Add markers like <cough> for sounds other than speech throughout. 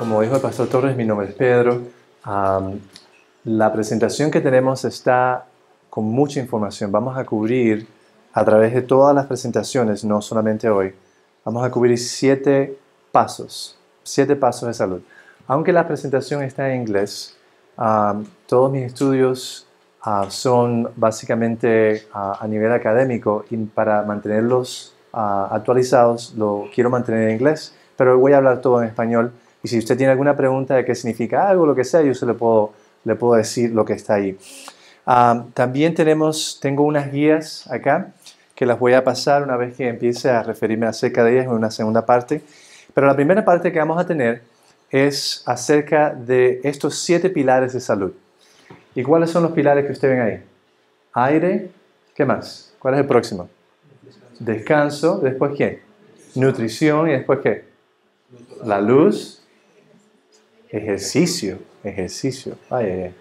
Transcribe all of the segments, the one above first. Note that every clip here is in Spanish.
Como dijo el pastor Torres, mi nombre es Pedro. la presentación que tenemos está con mucha información. Vamos a cubrir a través de todas las presentaciones, no solamente hoy, vamos a cubrir siete pasos, siete pasos de salud. Aunque la presentación está en inglés, todos mis estudios ah, son básicamente ah, a nivel académico y para mantenerlos ah, actualizados lo quiero mantener en inglés, pero voy a hablar todo en español y si usted tiene alguna pregunta de qué significa algo, lo que sea, yo se le puedo, le puedo decir lo que está ahí. Ah, también tenemos, tengo unas guías acá que las voy a pasar una vez que empiece a referirme acerca de ellas en una segunda parte. Pero la primera parte que vamos a tener es acerca de estos siete pilares de salud. ¿Y cuáles son los pilares que usted ven ahí? Aire, ¿qué más? ¿Cuál es el próximo? Descanso, después qué? Nutrición y después qué? La luz Ejercicio, ejercicio. Ay,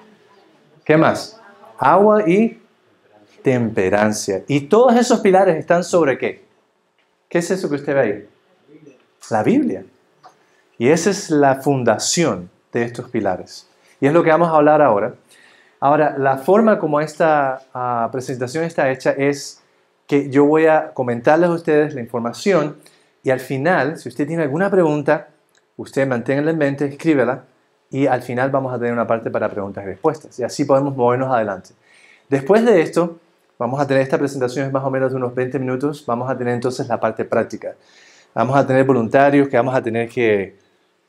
¿Qué más? Agua y temperancia. Y todos esos pilares están sobre qué? ¿Qué es eso que usted ve ahí? La Biblia. Y esa es la fundación de estos pilares. Y es lo que vamos a hablar ahora. Ahora, la forma como esta ah, presentación está hecha es que yo voy a comentarles a ustedes la información y al final, si usted tiene alguna pregunta, Usted manténgala en mente, escríbela y al final vamos a tener una parte para preguntas y respuestas. Y así podemos movernos adelante. Después de esto, vamos a tener esta presentación es más o menos de unos 20 minutos. Vamos a tener entonces la parte práctica. Vamos a tener voluntarios que vamos a tener que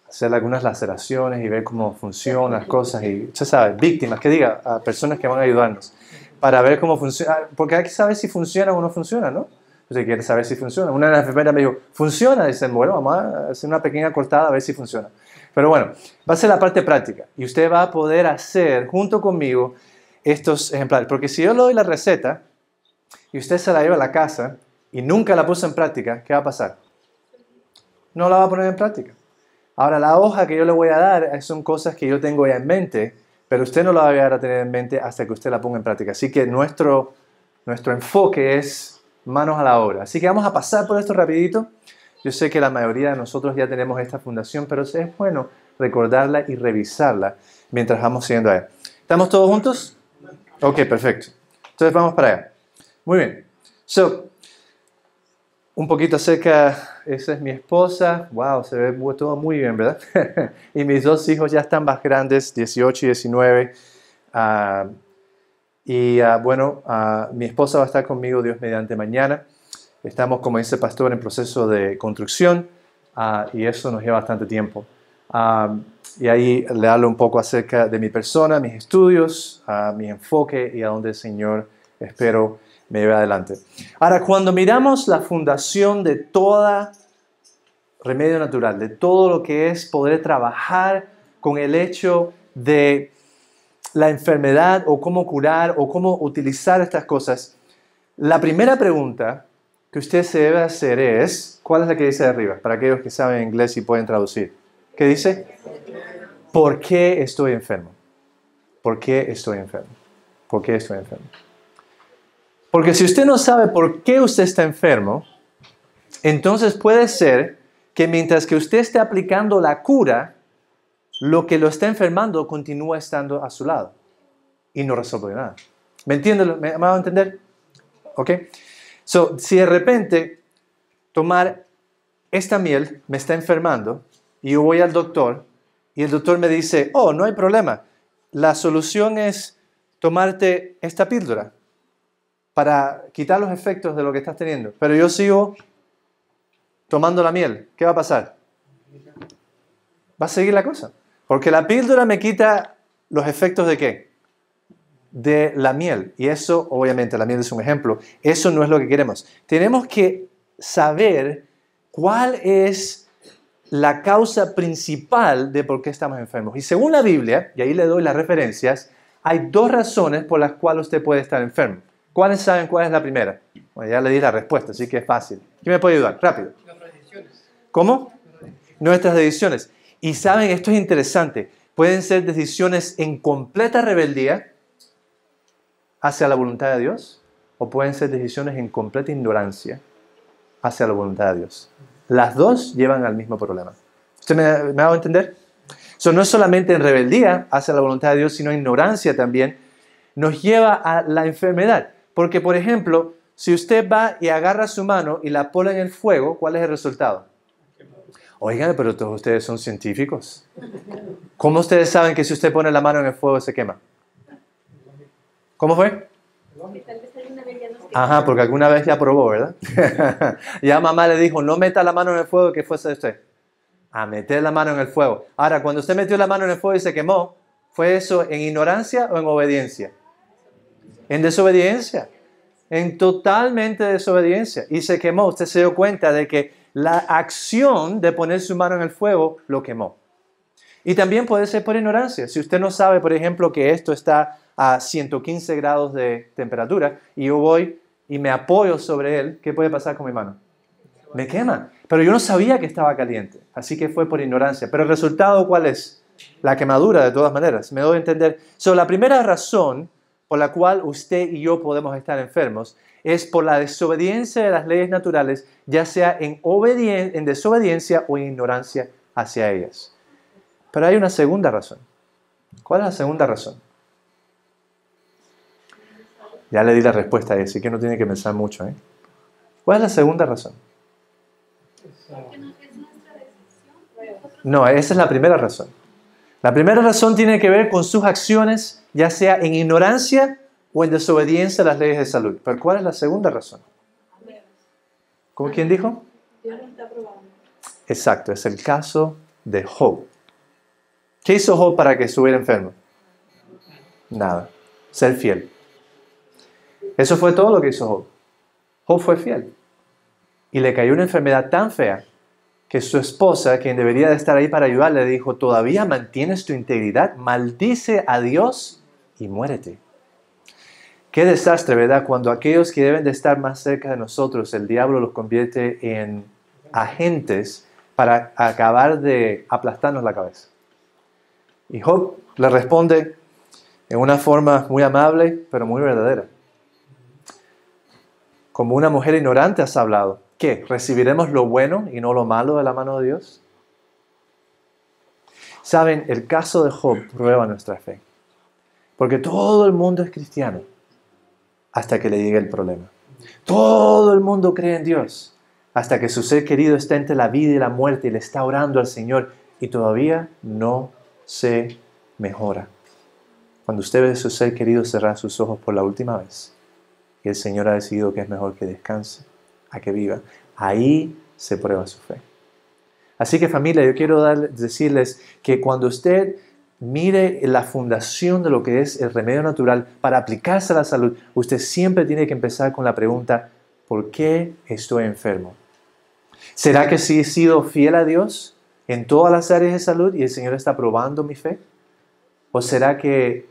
hacer algunas laceraciones y ver cómo funcionan las cosas. Y usted sabe, víctimas, que diga, personas que van a ayudarnos para ver cómo funciona. Porque hay que saber si funciona o no funciona, ¿no? ¿Usted quiere saber si funciona. Una de las enfermeras me dijo, funciona. Dicen, bueno, vamos a hacer una pequeña cortada a ver si funciona. Pero bueno, va a ser la parte práctica y usted va a poder hacer junto conmigo estos ejemplares. Porque si yo le doy la receta y usted se la lleva a la casa y nunca la puso en práctica, ¿qué va a pasar? No la va a poner en práctica. Ahora, la hoja que yo le voy a dar son cosas que yo tengo ya en mente, pero usted no la va a llegar a tener en mente hasta que usted la ponga en práctica. Así que nuestro, nuestro enfoque es manos a la obra. Así que vamos a pasar por esto rapidito. Yo sé que la mayoría de nosotros ya tenemos esta fundación, pero es bueno recordarla y revisarla mientras vamos siguiendo allá. ¿Estamos todos juntos? Ok, perfecto. Entonces vamos para allá. Muy bien. So, un poquito acerca, esa es mi esposa. Wow, se ve todo muy bien, ¿verdad? <laughs> y mis dos hijos ya están más grandes, 18 y 19. Y ah, bueno, ah, mi esposa va a estar conmigo, Dios mediante, mañana. Estamos, como dice el pastor, en proceso de construcción ah, y eso nos lleva bastante tiempo. y ahí le hablo un poco acerca de mi persona, mis estudios, mi enfoque y a dónde el Señor espero me lleve adelante. Ahora, cuando miramos la fundación de toda remedio natural, de todo lo que es poder trabajar con el hecho de la enfermedad o cómo curar o cómo utilizar estas cosas, la primera pregunta que usted se debe hacer es, ¿cuál es la que dice arriba? Para aquellos que saben inglés y pueden traducir. ¿Qué dice? ¿Por qué estoy enfermo? ¿Por qué estoy enfermo? ¿Por qué estoy enfermo? Porque si usted no sabe por qué usted está enfermo, entonces puede ser que mientras que usted esté aplicando la cura, lo que lo está enfermando continúa estando a su lado y no resuelve nada. ¿Me entienden? ¿Me, van a entender? ¿Ok? So, si de repente tomar esta miel me está enfermando y yo voy al doctor y el doctor me dice, oh, no hay problema, la solución es tomarte esta píldora para quitar los efectos de lo que estás teniendo. Pero yo sigo tomando la miel. ¿Qué va a pasar? Va a seguir la cosa. Porque la píldora me quita los efectos de qué? De la miel. Y eso, obviamente, la miel es un ejemplo. Eso no es lo que queremos. Tenemos que saber cuál es la causa principal de por qué estamos enfermos. Y según la Biblia, y ahí le doy las referencias, hay dos razones por las cuales usted puede estar enfermo. ¿Cuáles saben cuál es la primera? Bueno, ya le di la respuesta, así que es fácil. ¿Quién me puede ayudar? Rápido. Nuestras decisiones. ¿Cómo? Nuestras decisiones. Y saben, esto es interesante, pueden ser decisiones en completa rebeldía hacia la voluntad de Dios o pueden ser decisiones en completa ignorancia hacia la voluntad de Dios. Las dos llevan al mismo problema. ¿Usted me, me ha dado a entender? So, no es solamente en rebeldía hacia la voluntad de Dios, sino ignorancia también nos lleva a la enfermedad. Porque, por ejemplo, si usted va y agarra su mano y la pone en el fuego, ¿cuál es el resultado? Oigan, pero todos ustedes son científicos. ¿Cómo ustedes saben que si usted pone la mano en el fuego se quema? ¿Cómo fue? Ajá, porque alguna vez ya probó, ¿verdad? <laughs> ya mamá le dijo, no meta la mano en el fuego que fuese usted. A ah, meter la mano en el fuego. Ahora, cuando usted metió la mano en el fuego y se quemó, ¿fue eso en ignorancia o en obediencia? En desobediencia. En totalmente desobediencia. Y se quemó. Usted se dio cuenta de que la acción de poner su mano en el fuego lo quemó. Y también puede ser por ignorancia. Si usted no sabe, por ejemplo, que esto está a 115 grados de temperatura y yo voy y me apoyo sobre él, ¿qué puede pasar con mi mano? Me quema. Pero yo no sabía que estaba caliente, así que fue por ignorancia. Pero el resultado, ¿cuál es? La quemadura, de todas maneras. Me doy a entender. Sobre la primera razón por la cual usted y yo podemos estar enfermos es por la desobediencia de las leyes naturales, ya sea en, en desobediencia o en ignorancia hacia ellas. Pero hay una segunda razón. ¿Cuál es la segunda razón? Ya le di la respuesta ahí, así que no tiene que pensar mucho. ¿eh? ¿Cuál es la segunda razón? No, esa es la primera razón. La primera razón tiene que ver con sus acciones ya sea en ignorancia o en desobediencia a las leyes de salud. Pero ¿cuál es la segunda razón? ¿Cómo quién dijo? Exacto, es el caso de Job. ¿Qué hizo Job para que estuviera enfermo? Nada, ser fiel. Eso fue todo lo que hizo Job. Job fue fiel. Y le cayó una enfermedad tan fea que su esposa, quien debería de estar ahí para ayudarle, dijo, ¿todavía mantienes tu integridad? Maldice a Dios y muérete. Qué desastre, ¿verdad? Cuando aquellos que deben de estar más cerca de nosotros, el diablo los convierte en agentes para acabar de aplastarnos la cabeza. Y Job le responde en una forma muy amable, pero muy verdadera. Como una mujer ignorante has hablado. ¿Qué? ¿Recibiremos lo bueno y no lo malo de la mano de Dios? Saben, el caso de Job prueba nuestra fe. Porque todo el mundo es cristiano hasta que le llegue el problema. Todo el mundo cree en Dios hasta que su ser querido está entre la vida y la muerte y le está orando al Señor y todavía no se mejora. Cuando usted ve a su ser querido cerrar sus ojos por la última vez y el Señor ha decidido que es mejor que descanse, a que viva, ahí se prueba su fe. Así que familia, yo quiero decirles que cuando usted mire la fundación de lo que es el remedio natural para aplicarse a la salud, usted siempre tiene que empezar con la pregunta, ¿por qué estoy enfermo? ¿Será que sí he sido fiel a Dios en todas las áreas de salud y el Señor está probando mi fe? ¿O será que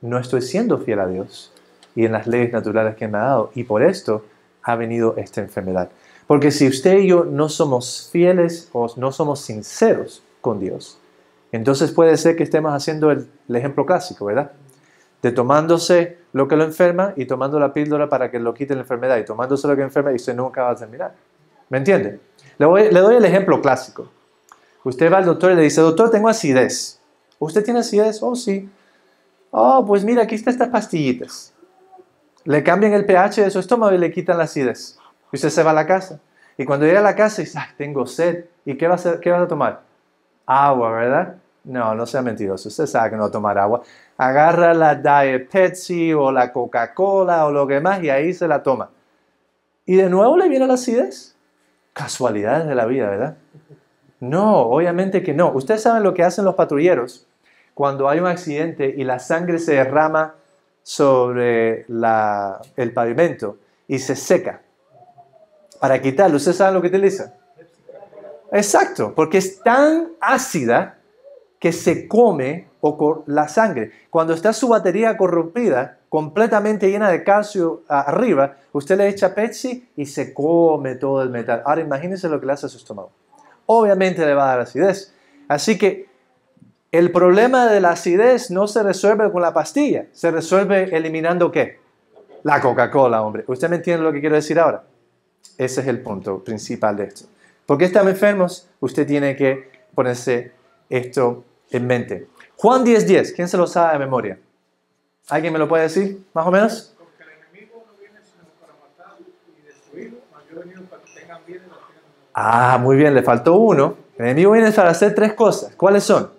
no estoy siendo fiel a Dios y en las leyes naturales que me ha dado y por esto ha venido esta enfermedad? Porque si usted y yo no somos fieles o no somos sinceros con Dios, entonces puede ser que estemos haciendo el, ejemplo clásico, ¿verdad? De tomándose lo que lo enferma y tomando la píldora para que lo quite la enfermedad y tomándose lo que enferma y usted nunca va a terminar. ¿Me entiende? Le, doy el ejemplo clásico. Usted va al doctor y le dice, doctor, tengo acidez. ¿Usted tiene acidez? Oh, sí. Oh, pues mira, aquí están estas pastillitas. Le cambian el pH de su estómago y le quitan la acidez. Y usted se va a la casa. Y cuando llega a la casa, dice, tengo sed. ¿Y qué vas, a, qué vas a tomar? Agua, ¿verdad? No, no sea mentiroso. Usted sabe que no tomar agua. Agarra la Diet Pepsi o la Coca-Cola o lo que más y ahí se la toma. Y de nuevo le viene la acidez. Casualidades de la vida, ¿verdad? No, obviamente que no. Ustedes saben lo que hacen los patrulleros cuando hay un accidente y la sangre se derrama sobre el pavimento y se seca. Para quitarlo, ¿ustedes saben lo que utilizan? Exacto, porque es tan ácida que se come o la sangre. Cuando está su batería corrompida, completamente llena de calcio ah, arriba, usted le echa Pepsi y se come todo el metal. Ahora imagínense lo que le hace a su estómago. Obviamente le va a dar acidez. Así que el problema de la acidez no se resuelve con la pastilla, se resuelve eliminando qué? La Coca-Cola, hombre. ¿Usted me entiende lo que quiero decir ahora? Ese es el punto principal de esto. Porque están enfermos, usted tiene que ponerse esto en mente. Juan 10:10, ¿quién se lo sabe de memoria? ¿Alguien me lo puede decir, más o menos? Ah, muy bien, le faltó uno. El enemigo viene para hacer tres cosas. ¿Cuáles son?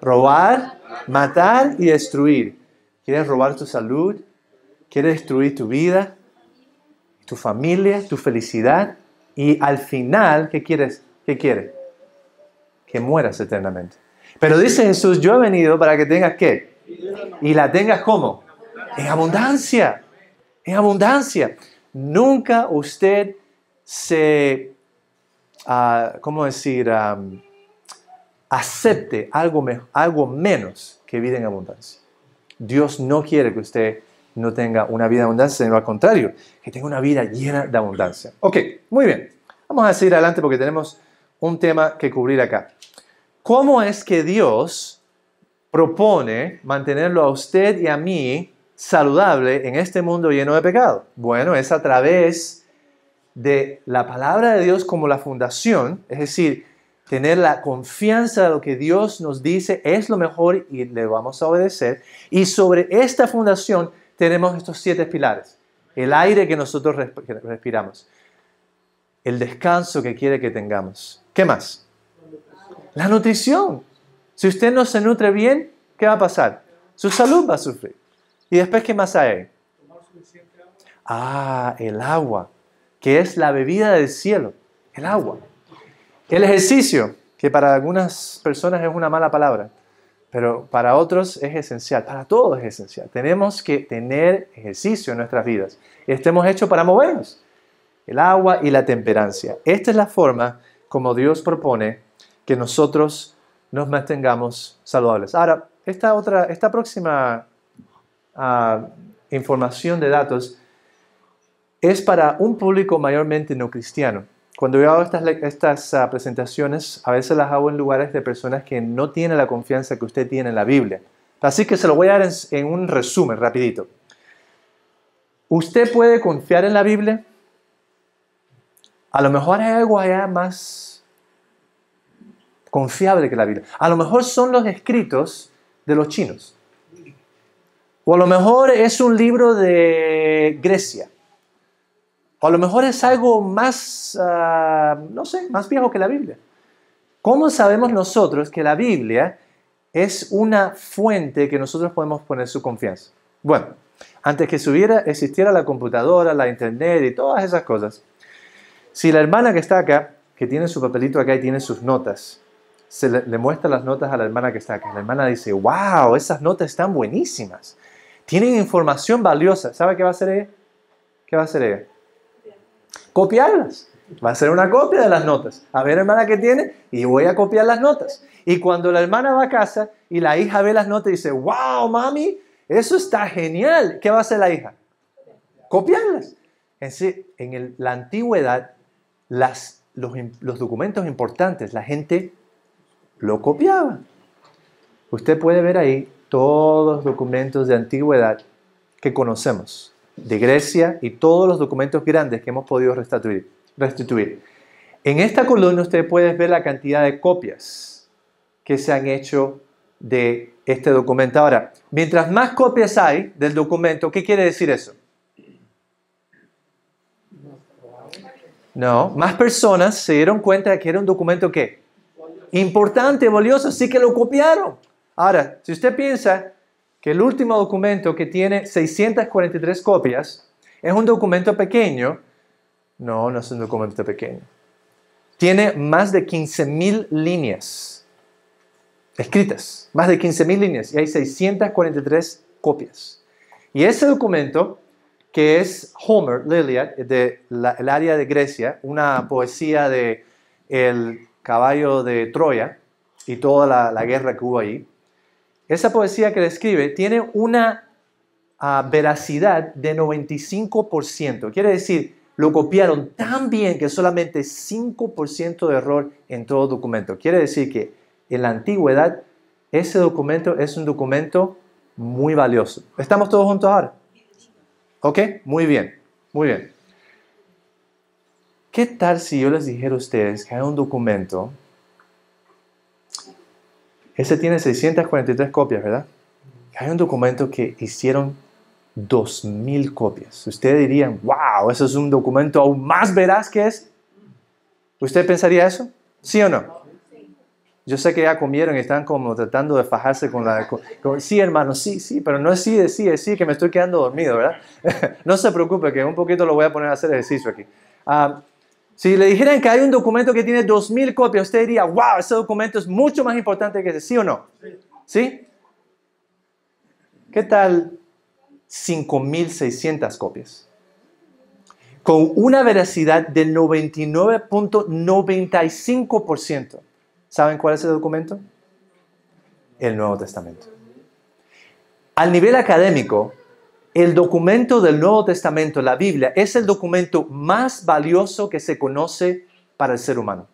Robar, matar y destruir. ¿Quieres robar tu salud? ¿Quieres destruir tu vida? ¿Tu familia? ¿Tu felicidad? Y al final, ¿qué quieres? ¿Qué quiere? Que mueras eternamente. Pero dice Jesús, yo he venido para que tengas qué? Y la tengas ¿cómo? En abundancia, en abundancia. Nunca usted se, ah, ¿cómo decir? acepte algo, algo menos que vida en abundancia. Dios no quiere que usted no tenga una vida en abundancia, sino al contrario, que tenga una vida llena de abundancia. Ok, muy bien. Vamos a seguir adelante porque tenemos un tema que cubrir acá. ¿Cómo es que Dios propone mantenerlo a usted y a mí saludable en este mundo lleno de pecado? Bueno, es a través de la palabra de Dios como la fundación, es decir, tener la confianza de lo que Dios nos dice es lo mejor y le vamos a obedecer. Y sobre esta fundación tenemos estos siete pilares. El aire que nosotros respiramos, el descanso que quiere que tengamos. ¿Qué más? La nutrición. Si usted no se nutre bien, ¿qué va a pasar? Su salud va a sufrir. ¿Y después qué más hay? Ah, el agua, que es la bebida del cielo. El agua. El ejercicio, que para algunas personas es una mala palabra, pero para otros es esencial, para todos es esencial. Tenemos que tener ejercicio en nuestras vidas. Estemos hechos para movernos. El agua y la temperancia. Esta es la forma como Dios propone que nosotros nos mantengamos saludables. Ahora, esta, otra, esta próxima ah, información de datos es para un público mayormente no cristiano. Cuando yo hago estas, estas ah, presentaciones, a veces las hago en lugares de personas que no tienen la confianza que usted tiene en la Biblia. Así que se lo voy a dar en, en un resumen rapidito. ¿Usted puede confiar en la Biblia? A lo mejor hay algo allá más confiable que la Biblia. A lo mejor son los escritos de los chinos. O a lo mejor es un libro de Grecia. O a lo mejor es algo más, ah, no sé, más viejo que la Biblia. ¿Cómo sabemos nosotros que la Biblia es una fuente que nosotros podemos poner su confianza? Bueno, antes que subiera, existiera la computadora, la internet y todas esas cosas, si la hermana que está acá, que tiene su papelito acá y tiene sus notas, se le, muestra las notas a la hermana que está acá. La hermana dice, wow, esas notas están buenísimas. Tienen información valiosa. ¿Sabe qué va a hacer ella? ¿Qué va a hacer ella? Copiarlas. Va a hacer una copia de las notas. A ver, hermana, ¿qué tiene? Y voy a copiar las notas. Y cuando la hermana va a casa y la hija ve las notas y dice, wow, mami, eso está genial. ¿Qué va a hacer la hija? Copiarlas. En, en el, la antigüedad, las, los, los documentos importantes, la gente lo copiaba Usted puede ver ahí todos los documentos de antigüedad que conocemos, de Grecia y todos los documentos grandes que hemos podido restituir. restituir. En esta columna usted puede ver la cantidad de copias que se han hecho de este documento. Ahora, mientras más copias hay del documento, ¿qué quiere decir eso? No, más personas se dieron cuenta de que era un documento que importante, valioso, sí que lo copiaron. Ahora, si usted piensa que el último documento que tiene 643 copias es un documento pequeño, no, no es un documento pequeño. Tiene más de 15.000 líneas escritas, más de 15.000 líneas y hay 643 copias. Y ese documento, que es Homer, Liliad, del el área de Grecia, una poesía del el Caballo de Troya y toda la, guerra que hubo ahí. esa poesía que le escribe tiene una ah, veracidad de 95%. Quiere decir, lo copiaron tan bien que solamente 5% de error en todo documento. Quiere decir que en la antigüedad ese documento es un documento muy valioso. ¿Estamos todos juntos ahora? ¿Ok? Muy bien, muy bien. ¿Qué tal si yo les dijera a ustedes que hay un documento? Ese tiene 643 copias, ¿verdad? Hay un documento que hicieron 2.000 copias. Ustedes dirían, wow, eso es un documento aún más veraz que es. ¿Usted pensaría eso? ¿Sí o no? Yo sé que ya comieron y están como tratando de fajarse con la... sí, hermano, sí, sí, pero no es sí, es sí, es sí, que me estoy quedando dormido, ¿verdad? <laughs> no se preocupe, que un poquito lo voy a poner a hacer ejercicio aquí. Ah, si le dijeran que hay un documento que tiene 2.000 copias, usted diría, wow, ese documento es mucho más importante que ese, ¿sí o no? ¿Sí? ¿Qué tal 5.600 copias? Con una veracidad del 99.95%. ¿Saben cuál es el documento? El Nuevo Testamento. Al nivel académico, el documento del Nuevo Testamento, la Biblia, es el documento más valioso que se conoce para el ser humano.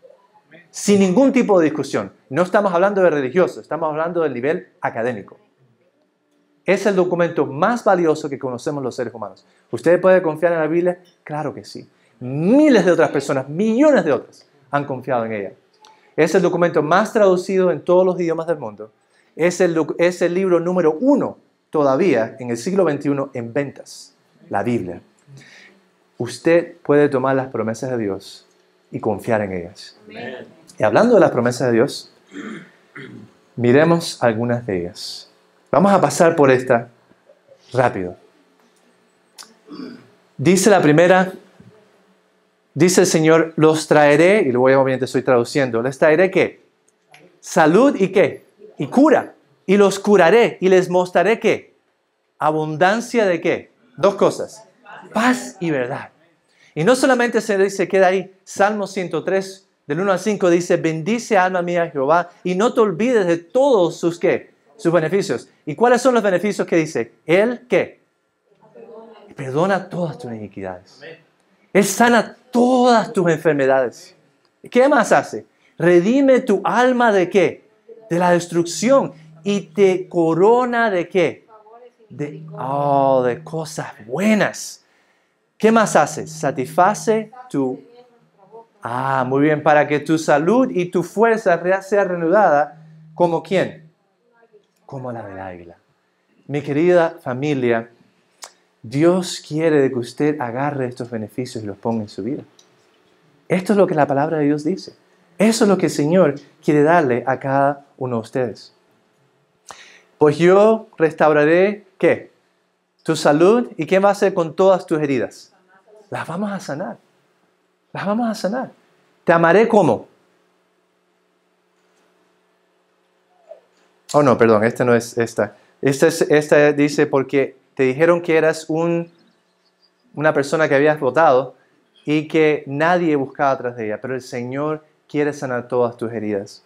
Sin ningún tipo de discusión. No estamos hablando de religioso, estamos hablando del nivel académico. Es el documento más valioso que conocemos los seres humanos. ¿Usted puede confiar en la Biblia? Claro que sí. Miles de otras personas, millones de otras, han confiado en ella. Es el documento más traducido en todos los idiomas del mundo. Es el, es el libro número uno todavía en el siglo XXI en ventas, la Biblia. Usted puede tomar las promesas de Dios y confiar en ellas. Y hablando de las promesas de Dios, miremos algunas de ellas. Vamos a pasar por esta rápido. Dice la primera, dice el Señor, los traeré, y luego obviamente estoy traduciendo, les traeré qué? Salud y qué? Y cura y los curaré y les mostraré qué? Abundancia de qué? Dos cosas. Paz y verdad. Y no solamente se, dice queda ahí, Salmo 103, del 1 al 5 dice, bendice alma mía Jehová y no te olvides de todos sus qué? Sus beneficios. ¿Y cuáles son los beneficios que dice? Él qué? Perdona todas tus iniquidades. Él sana todas tus enfermedades. ¿Qué más hace? Redime tu alma de qué? De la destrucción y te corona de qué? De, oh, de cosas buenas. ¿Qué más haces? Satisface tu... Ah, muy bien, para que tu salud y tu fuerza sea reanudada. ¿Como quién? Como la del águila. Mi querida familia, Dios quiere que usted agarre estos beneficios y los ponga en su vida. Esto es lo que la palabra de Dios dice. Eso es lo que el Señor quiere darle a cada uno de ustedes. Pues yo restauraré qué? Tu salud y qué va a hacer con todas tus heridas? Las vamos a sanar. Las vamos a sanar. Te amaré ¿cómo? Oh, no, perdón, esta no es esta. Esta, esta dice porque te dijeron que eras una persona que habías votado y que nadie buscaba atrás de ella, pero el Señor quiere sanar todas tus heridas.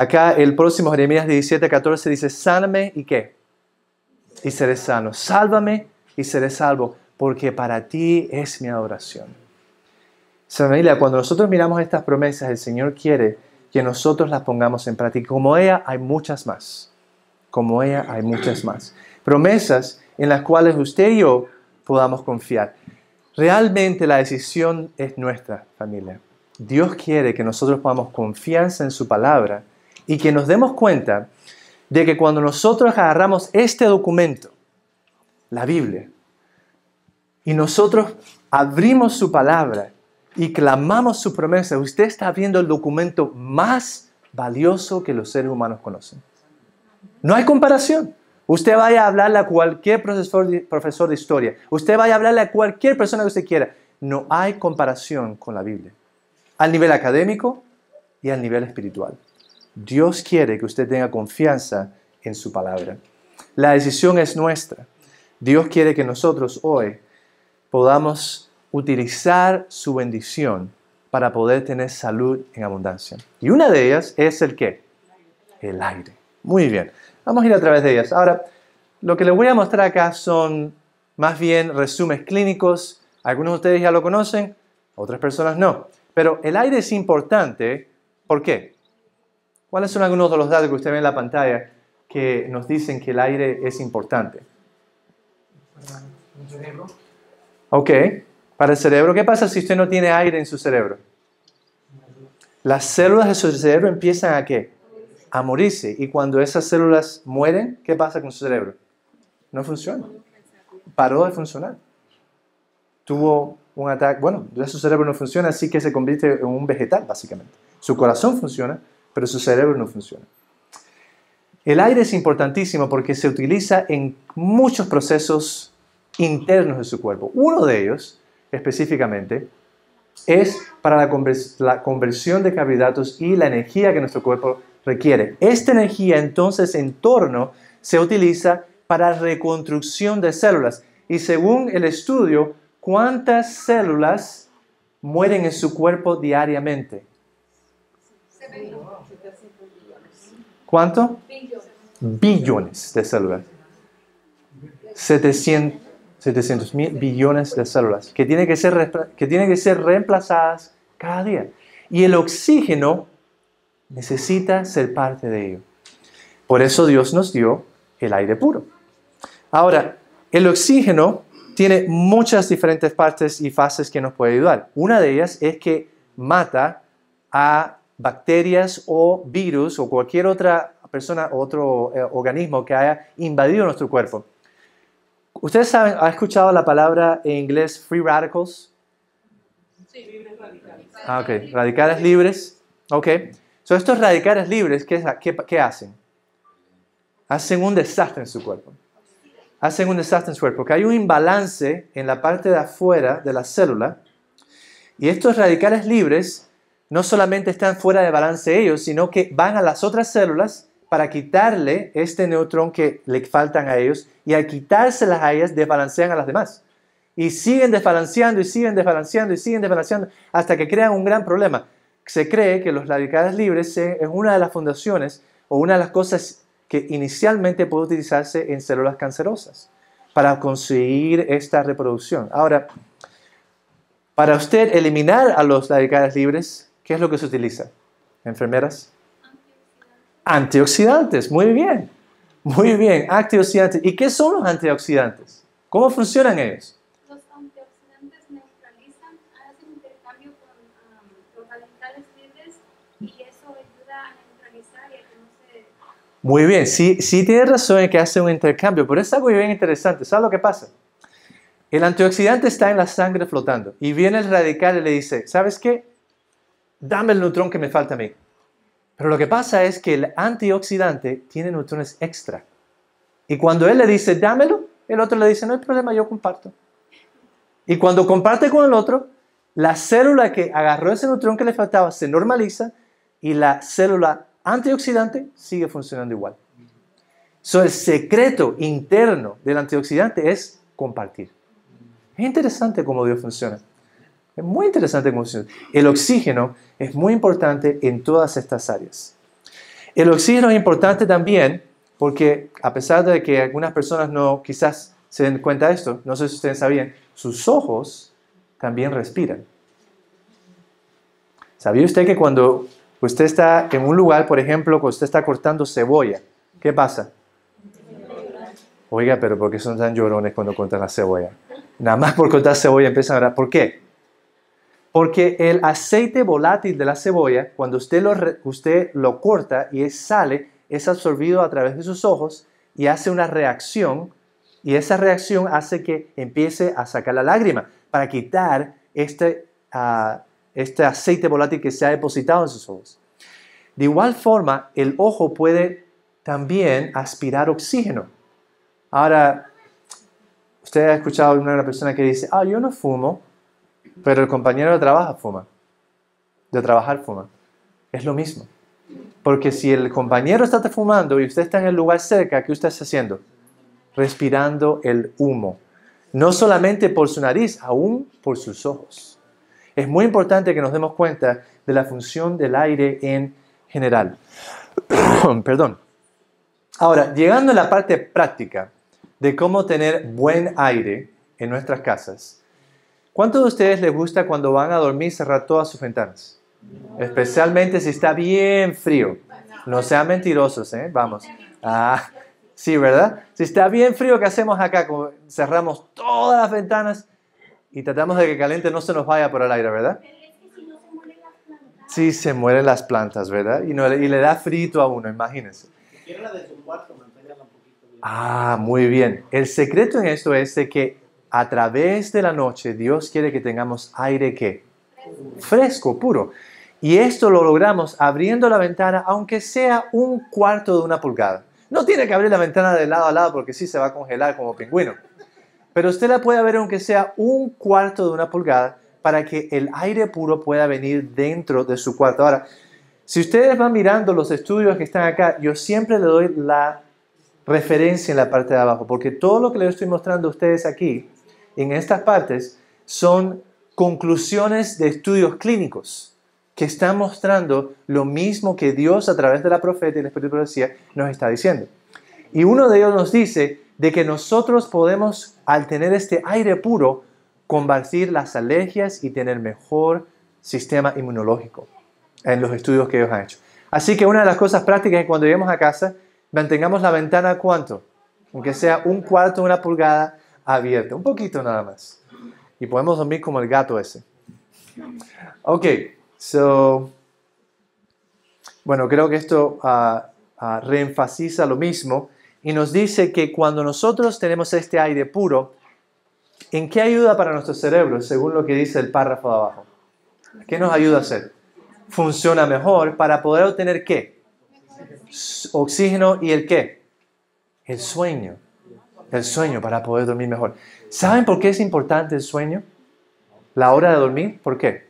Acá el próximo Jeremías 17, 14 dice, sáname y qué? Y seré sano. Sálvame y seré salvo, porque para ti es mi adoración. Familia, cuando nosotros miramos estas promesas, el Señor quiere que nosotros las pongamos en práctica. Como ella hay muchas más. Como ella hay muchas más. Promesas en las cuales usted y yo podamos confiar. Realmente la decisión es nuestra, familia. Dios quiere que nosotros podamos confianza en su palabra y que nos demos cuenta de que cuando nosotros agarramos este documento, la Biblia, y nosotros abrimos su palabra y clamamos su promesa, usted está viendo el documento más valioso que los seres humanos conocen. No hay comparación. Usted vaya a hablarle a cualquier profesor, profesor de historia, usted vaya a hablarle a cualquier persona que usted quiera. No hay comparación con la Biblia, al nivel académico y al nivel espiritual. Dios quiere que usted tenga confianza en su palabra. La decisión es nuestra. Dios quiere que nosotros hoy podamos utilizar su bendición para poder tener salud en abundancia. Y una de ellas es el qué? El aire. Muy bien. Vamos a ir a través de ellas. Ahora, lo que les voy a mostrar acá son más bien resúmenes clínicos. Algunos de ustedes ya lo conocen, otras personas no. Pero el aire es importante. ¿Por qué? ¿Cuáles son algunos de los datos que usted ve en la pantalla que nos dicen que el aire es importante? Para El cerebro. Ok. Para el cerebro, ¿qué pasa si usted no tiene aire en su cerebro? Las células de su cerebro empiezan a qué? A morirse. Y cuando esas células mueren, ¿qué pasa con su cerebro? No funciona. Paró de funcionar. Tuvo un ataque. Bueno, ya su cerebro no funciona, así que se convierte en un vegetal, básicamente. Su corazón funciona, pero su cerebro no funciona. El aire es importantísimo porque se utiliza en muchos procesos internos de su cuerpo. Uno de ellos, específicamente, es para la, conversión de carbohidratos y la energía que nuestro cuerpo requiere. Esta energía entonces en torno se utiliza para reconstrucción de células y según el estudio, ¿cuántas células mueren en su cuerpo diariamente? ¿Cuánto? Billones. de células. 700, mil billones de células que tiene que, ser, que tienen que ser reemplazadas cada día. Y el oxígeno necesita ser parte de ello. Por eso Dios nos dio el aire puro. Ahora, el oxígeno tiene muchas diferentes partes y fases que nos puede ayudar. Una de ellas es que mata a bacterias o virus o cualquier otra persona otro eh, organismo que haya invadido nuestro cuerpo. ¿Ustedes saben, ha escuchado la palabra en inglés free radicals? Sí, libres radicales. Ah, ok, radicales libres. Ok, so estos radicales libres, ¿qué, qué, qué hacen? Hacen un desastre en su cuerpo. Hacen un desastre en su cuerpo, porque hay un imbalance en la parte de afuera de la célula y estos radicales libres no solamente están fuera de balance ellos, sino que van a las otras células para quitarle este neutrón que le faltan a ellos y al quitárselas a ellas desbalancean a las demás. Y siguen desbalanceando y siguen desbalanceando y siguen desbalanceando hasta que crean un gran problema. Se cree que los radicales libres es una de las fundaciones o una de las cosas que inicialmente puede utilizarse en células cancerosas para conseguir esta reproducción. Ahora, para usted eliminar a los radicales libres, ¿Qué es lo que se utiliza? ¿Enfermeras? Antioxidantes, muy bien. Muy bien, antioxidantes. ¿Y qué son los antioxidantes? ¿Cómo funcionan ellos? Los antioxidantes neutralizan, hacen intercambio con um, los radicales libres y eso ayuda a neutralizar y a que no se... Muy bien, sí, sí tiene razón en que hace un intercambio, pero es algo bien interesante. ¿Sabes lo que pasa? El antioxidante está en la sangre flotando y viene el radical y le dice, ¿sabes qué? dame el neutrón que me falta a mí. Pero lo que pasa es que el antioxidante tiene neutrones extra. Y cuando él le dice, dámelo, el otro le dice, no hay problema, yo comparto. Y cuando comparte con el otro, la célula que agarró ese neutrón que le faltaba se normaliza y la célula antioxidante sigue funcionando igual. So, el secreto interno del antioxidante es compartir. Es interesante cómo Dios funciona. Es muy interesante El oxígeno es muy importante en todas estas áreas. El oxígeno es importante también porque a pesar de que algunas personas no quizás se den cuenta de esto, no sé si ustedes sabían, sus ojos también respiran. ¿Sabía usted que cuando usted está en un lugar, por ejemplo, cuando usted está cortando cebolla, ¿qué pasa? Oiga, pero ¿por qué son tan llorones cuando cortan la cebolla? Nada más por cortar cebolla empiezan a hablar. ¿Por qué? Porque el aceite volátil de la cebolla, cuando usted lo, usted lo corta y sale, es absorbido a través de sus ojos y hace una reacción y esa reacción hace que empiece a sacar la lágrima para quitar este, ah, este aceite volátil que se ha depositado en sus ojos. De igual forma, el ojo puede también aspirar oxígeno. Ahora, usted ha escuchado a una persona que dice, ah, yo no fumo, pero el compañero de trabajo fuma. De trabajar fuma. Es lo mismo. Porque si el compañero está fumando y usted está en el lugar cerca, ¿qué usted está haciendo? Respirando el humo. No solamente por su nariz, aún por sus ojos. Es muy importante que nos demos cuenta de la función del aire en general. <coughs> Perdón. Ahora, llegando a la parte práctica de cómo tener buen aire en nuestras casas, ¿Cuántos de ustedes les gusta cuando van a dormir cerrar todas sus ventanas? Especialmente si está bien frío. No sean mentirosos, ¿eh? Vamos. Ah, sí, ¿verdad? Si está bien frío, ¿qué hacemos acá? Cerramos todas las ventanas y tratamos de que caliente no se nos vaya por el aire, ¿verdad? Sí, se mueren las plantas, ¿verdad? Y, le da frito a uno, imagínense. Ah, muy bien. El secreto en esto es de que a través de la noche Dios quiere que tengamos aire que fresco, puro. Y esto lo logramos abriendo la ventana, aunque sea un cuarto de una pulgada. No tiene que abrir la ventana de lado a lado porque si se va a congelar como pingüino. Pero usted la puede abrir aunque sea un cuarto de una pulgada para que el aire puro pueda venir dentro de su cuarto. Ahora, si ustedes van mirando los estudios que están acá, yo siempre le doy la referencia en la parte de abajo, porque todo lo que les estoy mostrando a ustedes aquí en estas partes son conclusiones de estudios clínicos que están mostrando lo mismo que Dios a través de la profeta y el Espíritu de profecía nos está diciendo. Y uno de ellos nos dice de que nosotros podemos, al tener este aire puro, combatir las alergias y tener mejor sistema inmunológico en los estudios que ellos han hecho. Así que una de las cosas prácticas es cuando lleguemos a casa, mantengamos la ventana cuánto, aunque sea un cuarto, una pulgada abierta, un poquito nada más. Y podemos dormir como el gato ese. Ok, so. Bueno, creo que esto uh, lo mismo y nos dice que cuando nosotros tenemos este aire puro, ¿en qué ayuda para nuestro cerebro? Según lo que dice el párrafo de abajo. ¿Qué nos ayuda a hacer? Funciona mejor para poder obtener qué? Oxígeno y el qué? El sueño el sueño para poder dormir mejor. ¿Saben por qué es importante el sueño? La hora de dormir, ¿por qué?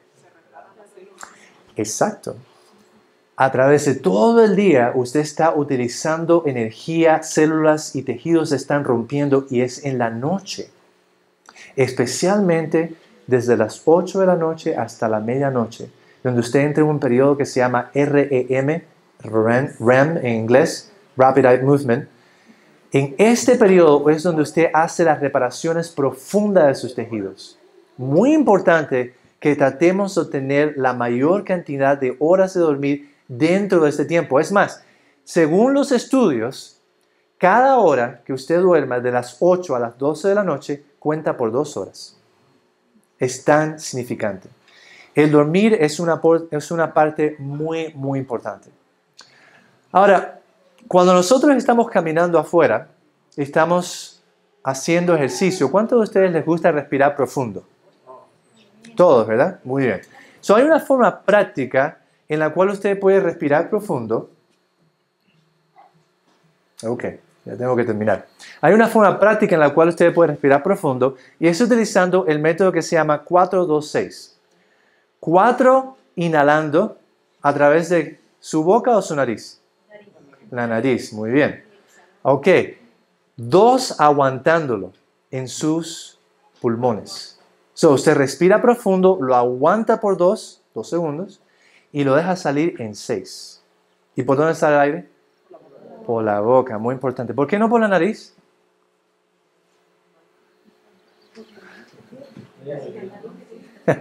Exacto. A través de todo el día usted está utilizando energía, células y tejidos se están rompiendo y es en la noche, especialmente desde las 8 de la noche hasta la medianoche, donde usted entra en un periodo que se llama REM, REM e en inglés, Rapid Eye Movement, en este periodo es donde usted hace las reparaciones profundas de sus tejidos. Muy importante que tratemos de obtener la mayor cantidad de horas de dormir dentro de este tiempo. Es más, según los estudios, cada hora que usted duerma de las 8 a las 12 de la noche cuenta por dos horas. Es tan significante. El dormir es una, es una parte muy, muy importante. Ahora, cuando nosotros estamos caminando afuera, estamos haciendo ejercicio. ¿Cuántos de ustedes les gusta respirar profundo? Todos, ¿verdad? Muy bien. So, hay una forma práctica en la cual usted puede respirar profundo. Ok, ya tengo que terminar. Hay una forma práctica en la cual usted puede respirar profundo y es utilizando el método que se llama 426. 4 inhalando a través de su boca o su nariz la nariz. Muy bien. Ok. Dos aguantándolo en sus pulmones. So, usted respira profundo, lo aguanta por dos, dos segundos, y lo deja salir en seis. ¿Y por dónde está el aire? Por la boca, muy importante. ¿Por qué no por la nariz? Es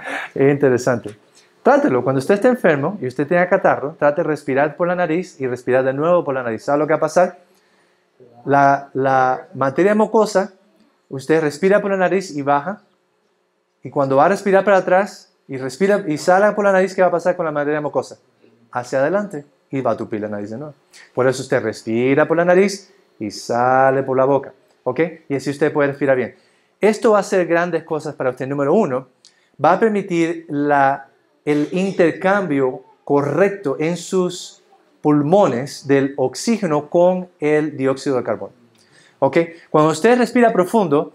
<laughs> Interesante. Trátelo. Cuando usted esté enfermo y usted tenga catarro, trate de respirar por la nariz y respirar de nuevo por la nariz. ¿Sabe lo que va a pasar? La, la materia mucosa, usted respira por la nariz y baja. Y cuando va a respirar para atrás y respira y sale por la nariz, ¿qué va a pasar con la materia mucosa? Hacia adelante y va a tupir la nariz de nuevo. Por eso usted respira por la nariz y sale por la boca. ¿Ok? Y así usted puede respirar bien. Esto va a hacer grandes cosas para usted. Número uno, va a permitir la el intercambio correcto en sus pulmones del oxígeno con el dióxido de carbono. ¿Ok? Cuando usted respira profundo,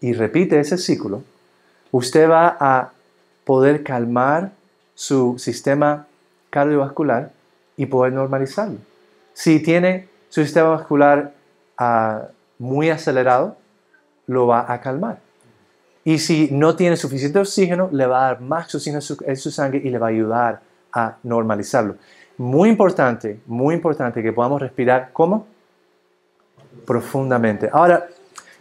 y repite ese ciclo, usted va a poder calmar su sistema cardiovascular y poder normalizarlo. Si tiene su sistema vascular ah, muy acelerado lo va a calmar. Y si no tiene suficiente oxígeno, le va a dar más oxígeno en su sangre y le va a ayudar a normalizarlo. Muy importante, muy importante que podamos respirar ¿cómo? Profundamente. Ahora,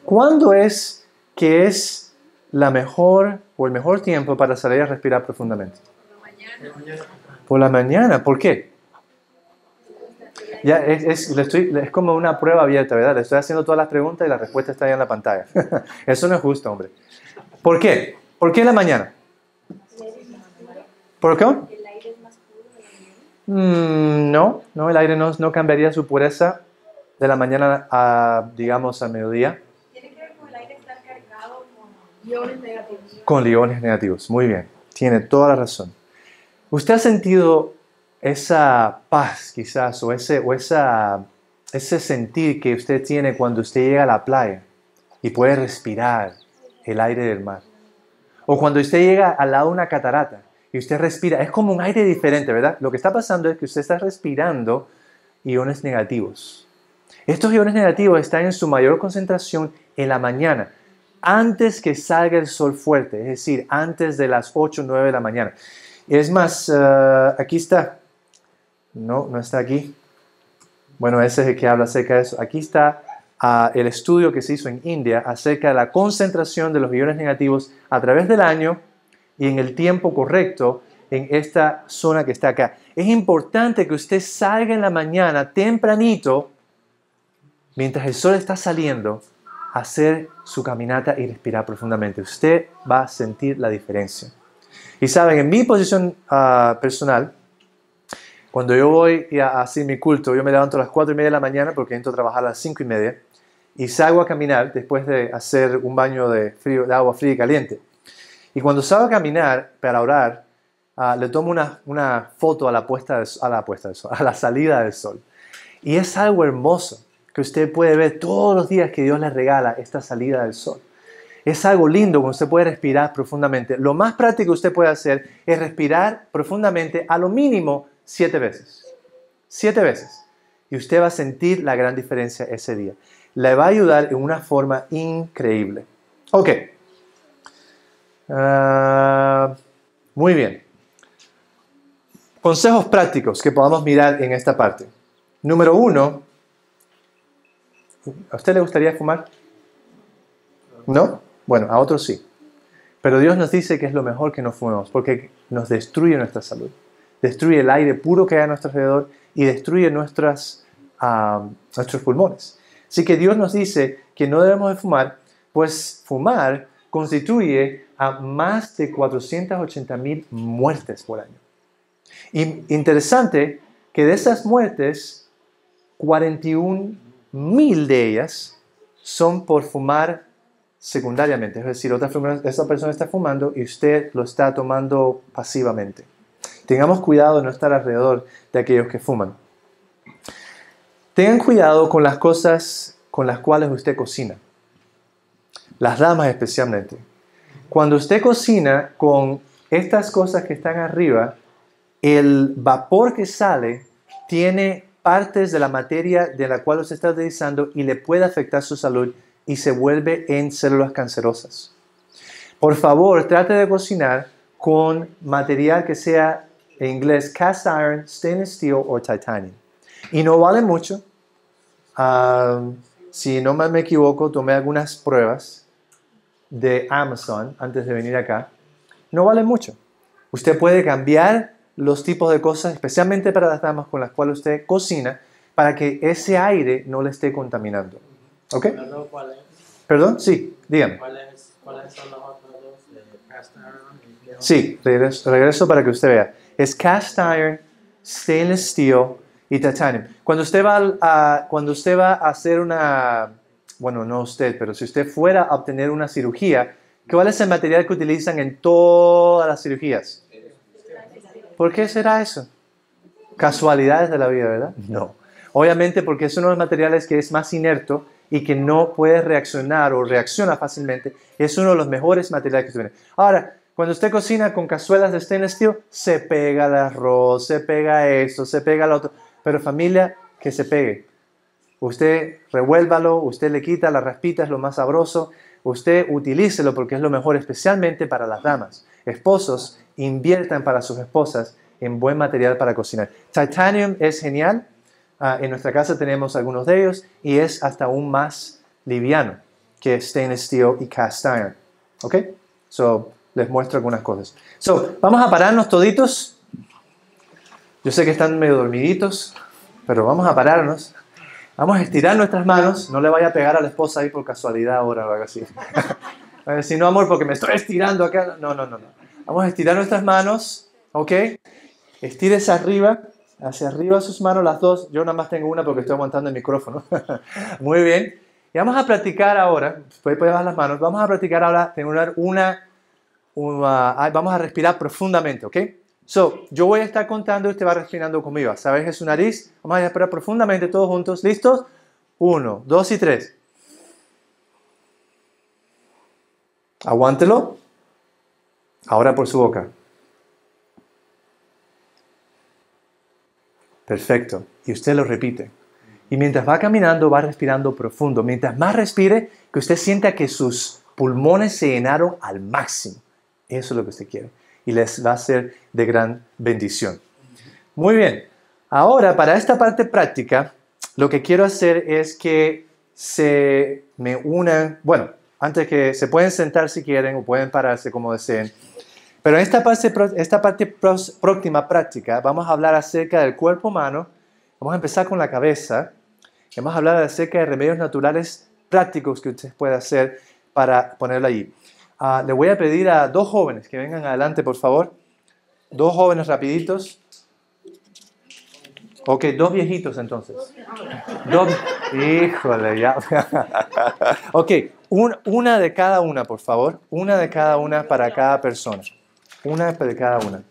¿cuándo es que es la mejor o el mejor tiempo para salir a respirar profundamente? Por la mañana. Por la mañana, ¿por qué? Ya, es, como una prueba abierta, ¿verdad? Le estoy haciendo todas las preguntas y la respuesta está ahí en la pantalla. <laughs> Eso no es justo, hombre. ¿Por qué? ¿Por qué en la mañana? ¿Por qué? ¿El aire es más puro no, no, el aire no, no cambiaría su pureza de la mañana a, digamos, al mediodía. Tiene que ver con el aire cargado con negativos. Con iones negativos, muy bien. Tiene toda la razón. ¿Usted ha sentido esa paz quizás o ese, o esa, ese sentir que usted tiene cuando usted llega a la playa y puede respirar el aire del mar. O cuando usted llega al lado de una catarata y usted respira, es como un aire diferente, ¿verdad? Lo que está pasando es que usted está respirando iones negativos. Estos iones negativos están en su mayor concentración en la mañana, antes que salga el sol fuerte, es decir, antes de las 8 o 9 de la mañana. Es más, eh, aquí está, no, no está aquí. Bueno, ese es el que habla acerca de eso. Aquí está ah, el estudio que se hizo en India acerca de la concentración de los iones negativos a través del año y en el tiempo correcto en esta zona que está acá. Es importante que usted salga en la mañana tempranito, mientras el sol está saliendo, a hacer su caminata y respirar profundamente. Usted va a sentir la diferencia. Y saben, en mi posición ah, personal, cuando yo voy a, hacer mi culto, yo me levanto a las 4 y media de la mañana porque entro a trabajar a las 5 y media y salgo a caminar después de hacer un baño de, frío, agua fría y caliente. Y cuando salgo a caminar para orar, ah, le tomo una, una, foto a la, puesta a la puesta del sol, a la salida del sol. Y es algo hermoso que usted puede ver todos los días que Dios le regala esta salida del sol. Es algo lindo cuando usted puede respirar profundamente. Lo más práctico que usted puede hacer es respirar profundamente a lo mínimo siete veces. Siete veces. Y usted va a sentir la gran diferencia ese día. Le va a ayudar en una forma increíble. Ok. Ah, muy bien. Consejos prácticos que podamos mirar en esta parte. Número uno. ¿A usted le gustaría fumar? ¿No? Bueno, a otros sí. Pero Dios nos dice que es lo mejor que no fumemos porque nos destruye nuestra salud destruye el aire puro que hay a nuestro alrededor y destruye nuestras, ah, nuestros pulmones. Así que Dios nos dice que no debemos de fumar, pues fumar constituye a más de 480 mil muertes por año. Y interesante que de esas muertes, 41 mil de ellas son por fumar secundariamente, es decir, otra, esa persona está fumando y usted lo está tomando pasivamente. Tengamos cuidado de no estar alrededor de aquellos que fuman. Tengan cuidado con las cosas con las cuales usted cocina. Las damas especialmente. Cuando usted cocina con estas cosas que están arriba, el vapor que sale tiene partes de la materia de la cual usted está utilizando y le puede afectar su salud y se vuelve en células cancerosas. Por favor, trate de cocinar con material que sea en inglés cast iron, stainless steel o titanium. Y no vale mucho. si no me equivoco, tomé algunas pruebas de Amazon antes de venir acá. No vale mucho. Usted puede cambiar los tipos de cosas, especialmente para las damas con las cuales usted cocina, para que ese aire no le esté contaminando. ¿Ok? ¿Perdón? Sí, dígame. ¿Cuáles son los otros eh, Sí, regreso para que usted vea. Es cast iron, stainless steel y titanium. Cuando usted va a, cuando usted va a hacer una, bueno, no usted, pero si usted fuera a obtener una cirugía, ¿cuál es el material que utilizan en todas las cirugías? ¿Por qué será eso? Casualidades de la vida, ¿verdad? <laughs> No. Obviamente porque es uno de los materiales que es más inerto y que no puede reaccionar o reacciona fácilmente. Es uno de los mejores materiales que tiene. Ahora, cuando usted cocina con cazuelas de stainless steel, se pega el arroz, se pega esto, se pega lo otro. Pero familia, que se pegue. Usted revuélvalo, usted le quita la las es lo más sabroso. Usted utilícelo porque es lo mejor, especialmente para las damas. Esposos, inviertan para sus esposas en buen material para cocinar. Titanium es genial. Ah, en nuestra casa tenemos algunos de ellos y es hasta aún más liviano que stainless steel y cast iron. ¿Ok? So, les muestro algunas cosas. So, vamos a pararnos toditos. Yo sé que están medio dormiditos, pero vamos a pararnos. Vamos a estirar nuestras manos. No le vaya a pegar a la esposa ahí por casualidad ahora Va algo así. <laughs> si no, amor, porque me estoy estirando acá. No, no, no, no. Vamos a estirar nuestras manos, ¿ok? Estires arriba, hacia arriba sus manos, las dos. Yo nada más tengo una porque estoy aguantando el micrófono. <laughs> Muy bien. Y vamos a practicar ahora, puedes bajar las manos, vamos a practicar ahora Tengo una Ah, vamos a respirar profundamente, ¿ok? So, yo voy a estar contando y usted va respirando conmigo. que es su nariz. Vamos a respirar profundamente todos juntos. ¿Listos? Uno, dos y tres. Aguántelo. Ahora por su boca. Perfecto. Y usted lo repite. Y mientras va caminando, va respirando profundo. Mientras más respire, que usted sienta que sus pulmones se llenaron al máximo. Eso es lo que usted quiere. Y les va a ser de gran bendición. Muy bien. Ahora, para esta parte práctica, lo que quiero hacer es que se me unan, bueno, antes que se pueden sentar si quieren o pueden pararse como deseen. Pero en esta parte, esta parte próxima práctica vamos a hablar acerca del cuerpo humano, vamos a empezar con la cabeza, vamos a hablar acerca de remedios naturales prácticos que usted puede hacer para ponerlo allí. Ah, le voy a pedir a dos jóvenes que vengan adelante, por favor. Dos jóvenes rapiditos. Ok, dos viejitos entonces. Dos... Híjole, ya. <laughs> ok, una de cada una, por favor. Una de cada una para cada persona. Una de cada una.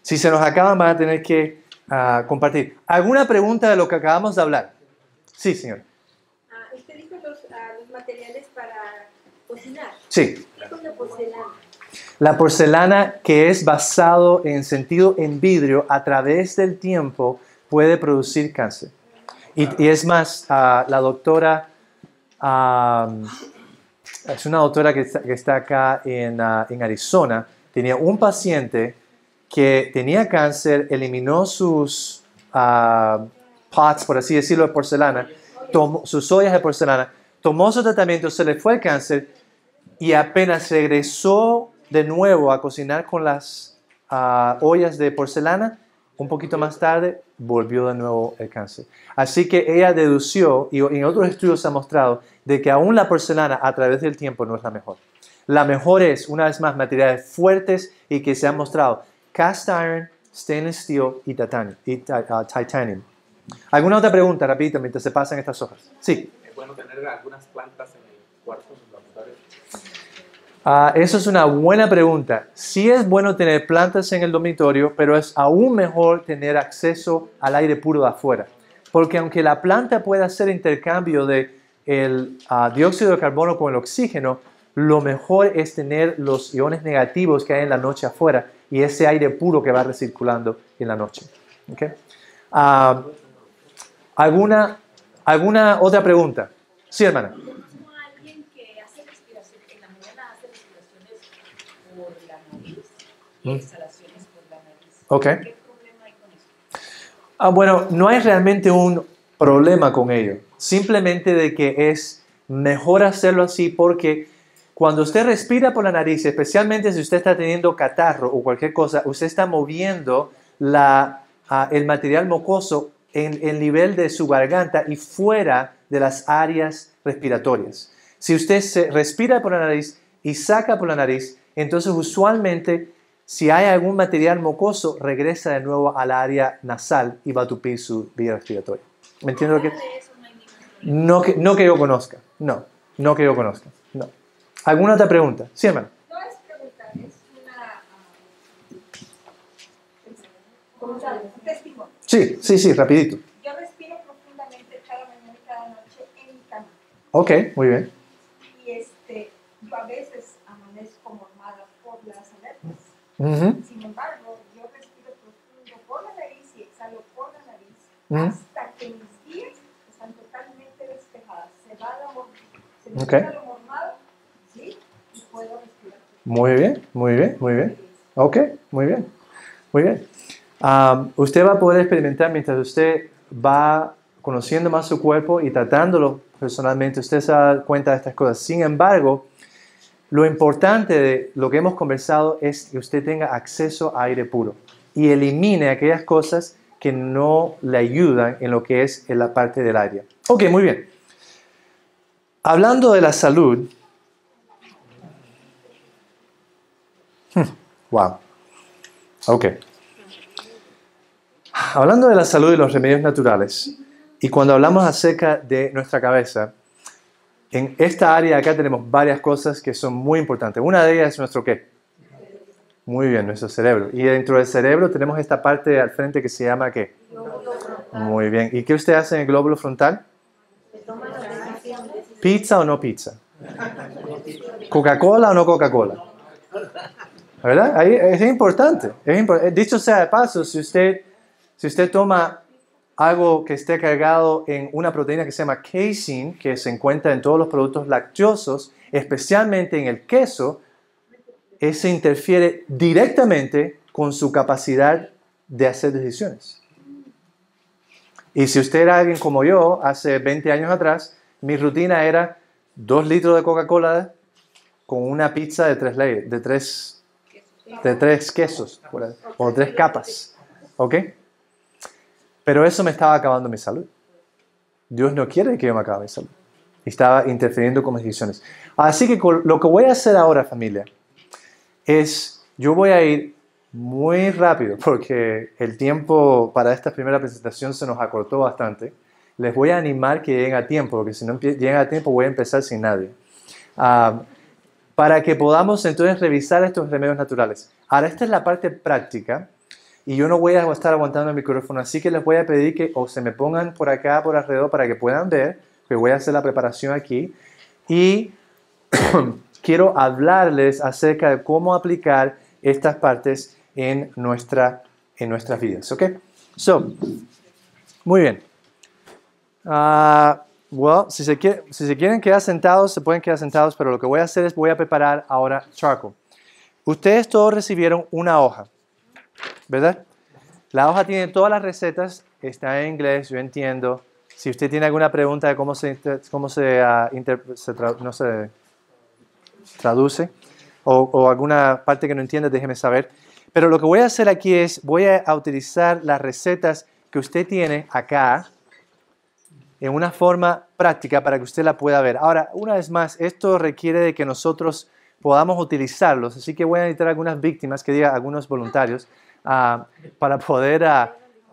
Si se nos acaban, van a tener que ah, compartir. ¿Alguna pregunta de lo que acabamos de hablar? Sí, señor. Ah, usted dijo los materiales para cocinar. Sí. La porcelana que es basado en sentido en vidrio a través del tiempo puede producir cáncer. Y, es más, ah, la doctora, es una doctora que está, acá ah, en, Arizona, tenía un paciente que tenía cáncer, eliminó sus ah, pots, por así decirlo, de porcelana, tomó, sus ollas de porcelana, tomó su tratamiento, se le fue el cáncer y apenas regresó de nuevo a cocinar con las ah, ollas de porcelana, un poquito más tarde volvió de nuevo el cáncer. Así que ella dedució, y en otros estudios se ha mostrado, de que aún la porcelana a través del tiempo no es la mejor. La mejor es, una vez más, materiales fuertes y que se han mostrado. Cast iron, stainless steel y ah, titanium. ¿Alguna otra pregunta, rapidito, mientras se pasan estas hojas? Sí. ¿Es bueno tener algunas plantas en el cuarto? Ah, eso es una buena pregunta. Sí es bueno tener plantas en el dormitorio, pero es aún mejor tener acceso al aire puro de afuera. Porque aunque la planta pueda hacer intercambio de el ah, dióxido de carbono con el oxígeno, lo mejor es tener los iones negativos que hay en la noche afuera y ese aire puro que va recirculando en la noche. ¿Okay? Ah, ¿alguna, ¿Alguna otra pregunta? Sí, hermana. instalaciones por la nariz. ¿Qué problema hay con eso? Ah, bueno, no hay realmente un problema con ello. Simplemente de que es mejor hacerlo así porque cuando usted respira por la nariz, especialmente si usted está teniendo catarro o cualquier cosa, usted está moviendo ah, el material mocoso en el nivel de su garganta y fuera de las áreas respiratorias. Si usted se respira por la nariz y saca por la nariz, entonces usualmente si hay algún material mocoso, regresa de nuevo al área nasal y va a tupir su vía respiratoria. ¿Me entiendes lo que? No que, no que yo conozca, no, no que yo conozca, no. ¿Alguna otra pregunta? Sí, hermano. No es pregunta, es una... Un testimonio. Sí, sí, sí, rapidito. Yo respiro profundamente cada mañana y cada noche en mi cama. Ok, muy bien. Y este, a veces sin embargo, yo respiro profundo por la nariz y exhalo por la nariz hasta que mis pies están totalmente despejadas. Se va la se me okay. lo Y puedo respirar. Muy bien, muy bien, muy bien. Ok, muy bien. Muy bien. Ah, usted va a poder experimentar mientras usted va conociendo más su cuerpo y tratándolo personalmente. Usted se da cuenta de estas cosas. Sin embargo, lo importante de lo que hemos conversado es que usted tenga acceso a aire puro y elimine aquellas cosas que no le ayudan en lo que es en la parte del aire. Ok, muy bien. Hablando de la salud, hmm, wow, ok. Hablando de la salud y los remedios naturales, y cuando hablamos acerca de nuestra cabeza, en esta área acá tenemos varias cosas que son muy importantes. Una de ellas es nuestro qué. Muy bien, nuestro cerebro. Y dentro del cerebro tenemos esta parte al frente que se llama qué. Muy bien. ¿Y qué usted hace en el glóbulo frontal? ¿Pizza o no pizza? ¿Coca-Cola o no Coca-Cola? ¿Verdad? Ahí es importante. es Dicho sea de paso, si usted, si usted toma algo que esté cargado en una proteína que se llama casein, que se encuentra en todos los productos lactosos, especialmente en el queso, ese interfiere directamente con su capacidad de hacer decisiones. Y si usted era alguien como yo, hace 20 años atrás, mi rutina era dos litros de Coca-Cola con una pizza de 3 de tres, de tres quesos, o tres capas. ¿Ok? Pero eso me estaba acabando mi salud. Dios no quiere que yo me acabe mi salud. Estaba interfiriendo con mis decisiones. Así que lo que voy a hacer ahora, familia, es yo voy a ir muy rápido porque el tiempo para esta primera presentación se nos acortó bastante. Les voy a animar que lleguen a tiempo, porque si no llegan a tiempo voy a empezar sin nadie. Ah, para que podamos entonces revisar estos remedios naturales. Ahora, esta es la parte práctica y yo no voy a estar aguantando el micrófono, así que les voy a pedir que o se me pongan por acá, por alrededor, para que puedan ver, que voy a hacer la preparación aquí, y <clears throat> quiero hablarles acerca de cómo aplicar estas partes en, nuestra, en nuestras vidas, ¿ok? So, muy bien. Ah, well, si se, si se quieren quedar sentados, se pueden quedar sentados, pero lo que voy a hacer es voy a preparar ahora charcoal. Ustedes todos recibieron una hoja. ¿verdad? La hoja tiene todas las recetas, está en inglés, yo entiendo. Si usted tiene alguna pregunta de cómo se, cómo se, ah, se traduce o, alguna parte que no entiende, déjeme saber. Pero lo que voy a hacer aquí es, voy a utilizar las recetas que usted tiene acá en una forma práctica para que usted la pueda ver. Ahora, una vez más, esto requiere de que nosotros podamos utilizarlos, así que voy a necesitar algunas víctimas, que diga algunos voluntarios, para, poder,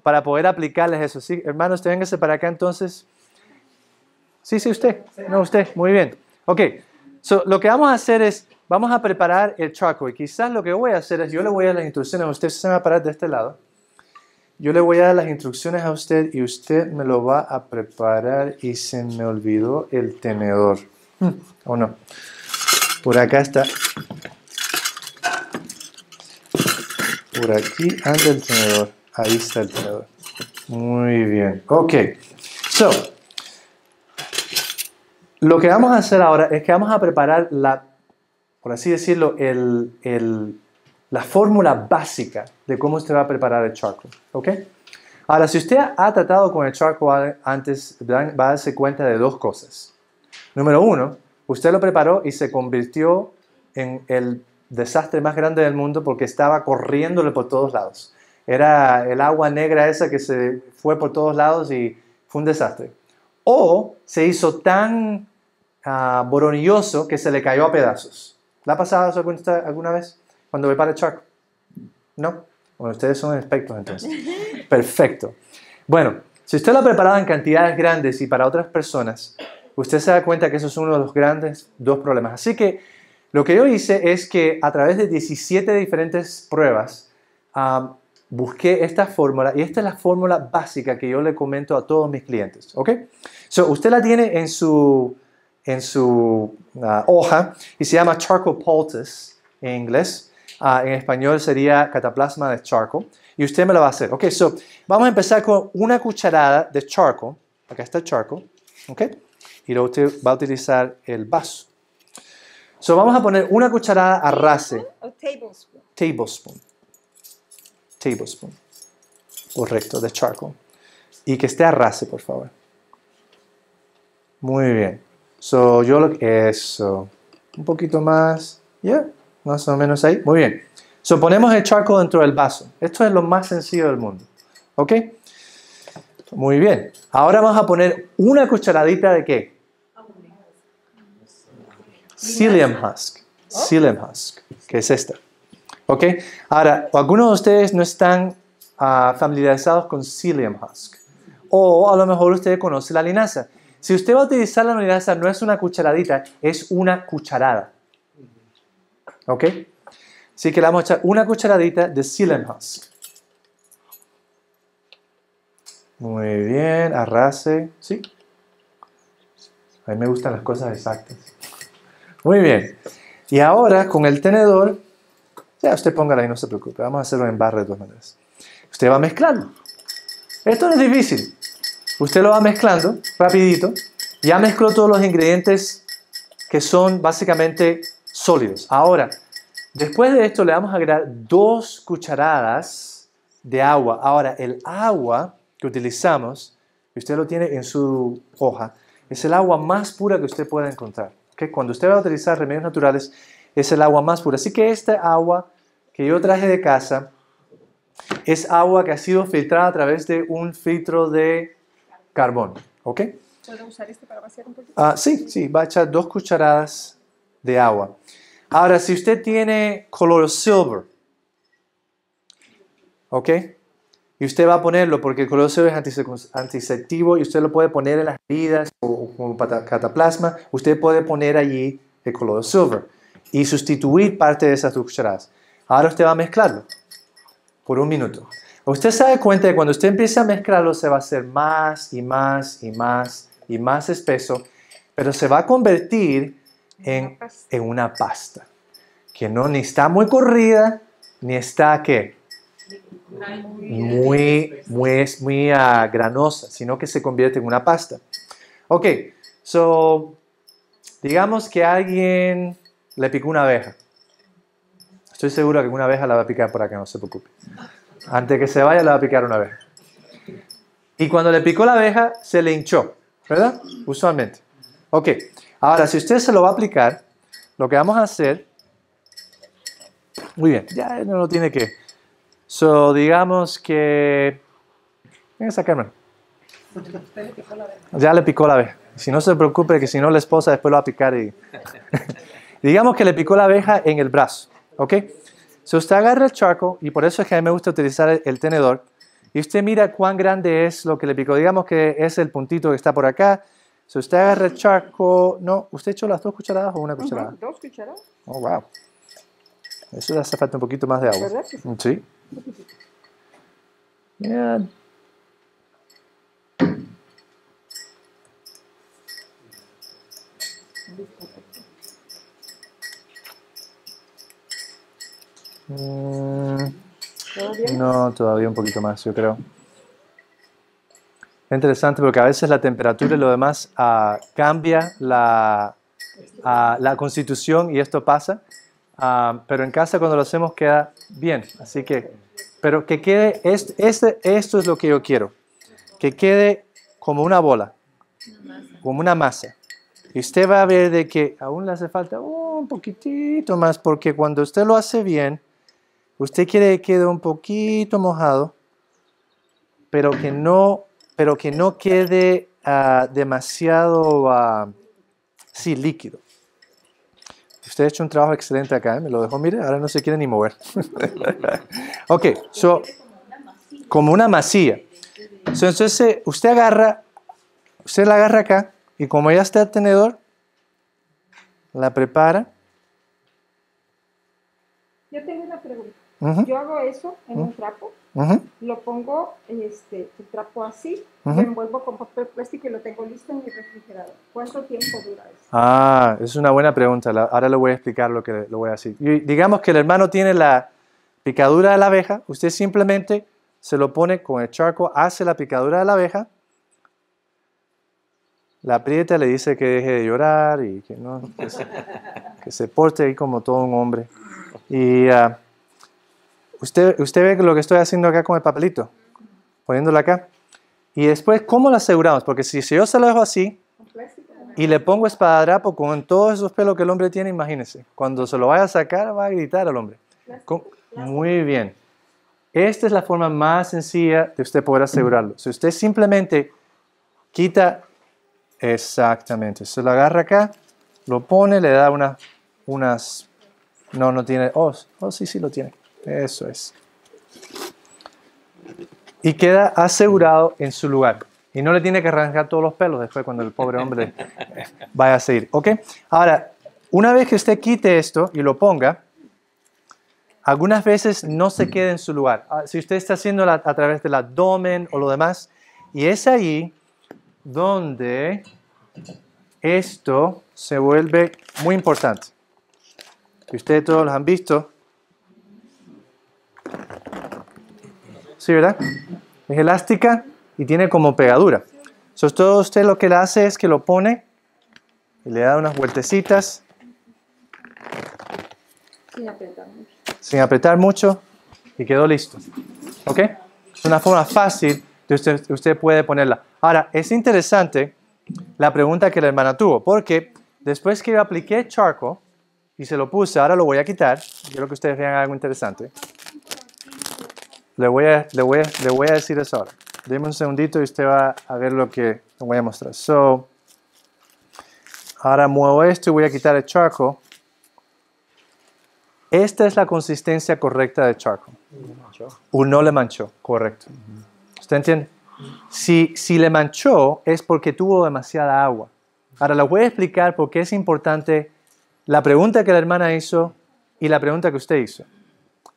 para poder aplicarles eso. ¿Sí? Hermanos, véngase para acá entonces. Sí, sí, usted. No, usted. Muy bien. Ok. lo que vamos a hacer es, vamos a preparar el y Quizás lo que voy a hacer es, yo le voy a dar las instrucciones, usted se va a parar de este lado. Yo le voy a dar las instrucciones a usted y usted me lo va a preparar y se me olvidó el tenedor. Hmm, ¿O no? Por acá está. por aquí anda el tenedor. Ahí está el tenedor. Muy bien. Ok. So, lo que vamos a hacer ahora es que vamos a preparar la, por así decirlo, el, el, la fórmula básica de cómo usted va a preparar el charcoal. ¿Ok? Ahora, si usted ha tratado con el charcoal antes, va a darse cuenta de dos cosas. Número uno, usted lo preparó y se convirtió en el desastre más grande del mundo porque estaba corriéndole por todos lados. Era el agua negra esa que se fue por todos lados y fue un desastre. O se hizo tan uh, que se le cayó a pedazos. ¿La ha pasado alguna, vez? Cuando ve para el charco. ¿No? Bueno, ustedes son espectros entonces. <laughs> Perfecto. Bueno, si usted lo ha preparado en cantidades grandes y para otras personas, usted se da cuenta que eso es uno de los grandes dos problemas. Así que lo que yo hice es que a través de 17 diferentes pruebas, busqué esta fórmula y esta es la fórmula básica que yo le comento a todos mis clientes. ¿Ok? usted la tiene en su, en su ah, hoja y se llama charcoal poultice en inglés. Ah, en español sería cataplasma de charcoal. Y usted me la va a hacer. Ok, so vamos a empezar con una cucharada de charco, Acá está el charco, Ok. Y luego usted va a utilizar el vaso. So vamos a poner una cucharada a rase. Tablespoon? tablespoon. Correcto, de charcoal. Y que esté a por favor. Muy bien. So yo lo eso. Un poquito más. Yeah, más o menos ahí. Muy bien. So ponemos el charcoal dentro del vaso. Esto es lo más sencillo del mundo. ¿Ok? Muy bien. Ahora vamos a poner una cucharadita de qué? psyllium husk. husk, que es esta. ¿Ok? Ahora, algunos de ustedes no están ah, familiarizados con psyllium husk. O a lo mejor usted conoce la linaza. Si usted va a utilizar la linaza, no es una cucharadita, es una cucharada. ¿Ok? Así que le vamos a echar una cucharadita de psyllium husk. Muy bien, arrase. Sí. A mí me gustan las cosas exactas. Muy bien. Y ahora con el tenedor, ya usted póngala ahí, no se preocupe. Vamos a hacerlo en barra de dos maneras. Usted va mezclando. Esto no es difícil. Usted lo va mezclando rapidito. Ya mezcló todos los ingredientes que son básicamente sólidos. Ahora, después de esto le vamos a agregar dos cucharadas de agua. Ahora, el agua que utilizamos, usted lo tiene en su hoja, es el agua más pura que usted pueda encontrar cuando usted va a utilizar remedios naturales es el agua más pura. Así que esta agua que yo traje de casa es agua que ha sido filtrada a través de un filtro de carbón. ¿Ok? ¿Puedo usar este para vaciar un poquito? Ah, sí, sí, va a echar dos cucharadas de agua. Ahora, si usted tiene color silver, ¿ok? Y usted va a ponerlo porque el silver es antiseptivo y usted lo puede poner en las heridas o como cataplasma. Usted puede poner allí el color silver y sustituir parte de esas estructuras Ahora usted va a mezclarlo por un minuto. Usted se da cuenta que cuando usted empieza a mezclarlo se va a hacer más y más y más y más espeso, pero se va a convertir en, en una pasta que no ni está muy corrida ni está que muy, muy, ah, granosa, sino que se convierte en una pasta. Ok, so, digamos que alguien le picó una abeja. Estoy seguro que una abeja la va a picar por acá, no se preocupe. Antes que se vaya la va a picar una abeja. Y cuando le picó la abeja, se le hinchó, ¿verdad? Usualmente. Ok, ahora si usted se lo va a aplicar, lo que vamos a hacer... Muy bien, ya no lo tiene que So, digamos que... Esa Carmen. Ya le picó la abeja. Si no se preocupe, que si no la esposa después lo va a picar. Y... <laughs> digamos que le picó la abeja en el brazo. ¿Ok? Si usted agarra el charco, y por eso es que a mí me gusta utilizar el, tenedor, y usted mira cuán grande es lo que le picó. Digamos que es el puntito que está por acá. Si usted agarra el charco, no, ¿usted echó las dos cucharadas o una cucharada? dos cucharadas. Oh, wow. Eso le hace falta un poquito más de agua. ¿Verdad? Sí. Mm, no, todavía un poquito más, yo creo. interesante porque a veces la temperatura y lo demás ah, cambia la, ah, la constitución y esto pasa. Ah, pero en casa cuando lo hacemos queda bien. Así que, pero que quede, este, este, esto es lo que yo quiero. Que quede como una bola, como una masa. Y usted va a ver de que aún le hace falta un poquitito más, porque cuando usted lo hace bien, usted quiere que quede un poquito mojado, pero que no, pero que no quede ah, demasiado, ah, líquido. Usted ha hecho un trabajo excelente acá, ¿eh? me lo dejó, mire, ahora no se quiere ni mover. <laughs> ok, so, como una masilla. entonces, eh, usted agarra, usted la agarra acá, y como ya está el tenedor, la prepara. Yo tengo una pregunta. Yo hago eso en un trapo lo pongo, este, el trapo así, lo envuelvo con papel plástico y lo tengo listo en mi refrigerador. ¿Cuánto tiempo dura eso? Ah, es una buena pregunta. Ahora le voy a explicar lo que lo voy a decir. digamos que el hermano tiene la picadura de la abeja, usted simplemente se lo pone con el charco, hace la picadura de la abeja, la aprieta, le dice que deje de llorar y que, no, se, porte ahí como todo un hombre. Y ah, Usted, usted ve lo que estoy haciendo acá con el papelito, poniéndolo acá. Y después, ¿cómo lo aseguramos? Porque si, si yo se lo dejo así y le pongo espadadrapo con todos esos pelos que el hombre tiene, imagínense, cuando se lo vaya a sacar va a gritar al hombre. Muy bien. Esta es la forma más sencilla de usted poder asegurarlo. Si usted simplemente quita, exactamente, se lo agarra acá, lo pone, le da una, unas, no, no tiene, oh, oh sí, sí lo tiene. Eso es. Y queda asegurado en su lugar. Y no le tiene que arrancar todos los pelos después cuando el pobre hombre vaya a seguir. ¿Ok? Ahora, una vez que usted quite esto y lo ponga, algunas veces no se queda en su lugar. Ah, si usted está haciendo a través del abdomen o lo demás, y es ahí donde esto se vuelve muy importante. Ustedes todos lo han visto, ¿sí verdad? Es elástica y tiene como pegadura. Entonces todo usted lo que le hace es que lo pone y le da unas vueltecitas. Sin apretar mucho. apretar mucho y quedó listo. ¿Ok? Es una forma fácil de usted, usted puede ponerla. Ahora, es interesante la pregunta que la hermana tuvo, porque después que yo apliqué charco y se lo puse, ahora lo voy a quitar, quiero que ustedes vean algo interesante. Le voy a, le voy a, le decir eso ahora. Deme un segundito y usted va a ver lo que le voy a mostrar. So, ahora muevo esto y voy a quitar el charco. Esta es la consistencia correcta de charco. uno no le manchó, correcto. ¿Usted entiende? Si, si le manchó es porque tuvo demasiada agua. Ahora les voy a explicar por qué es importante la pregunta que la hermana hizo y la pregunta que usted hizo.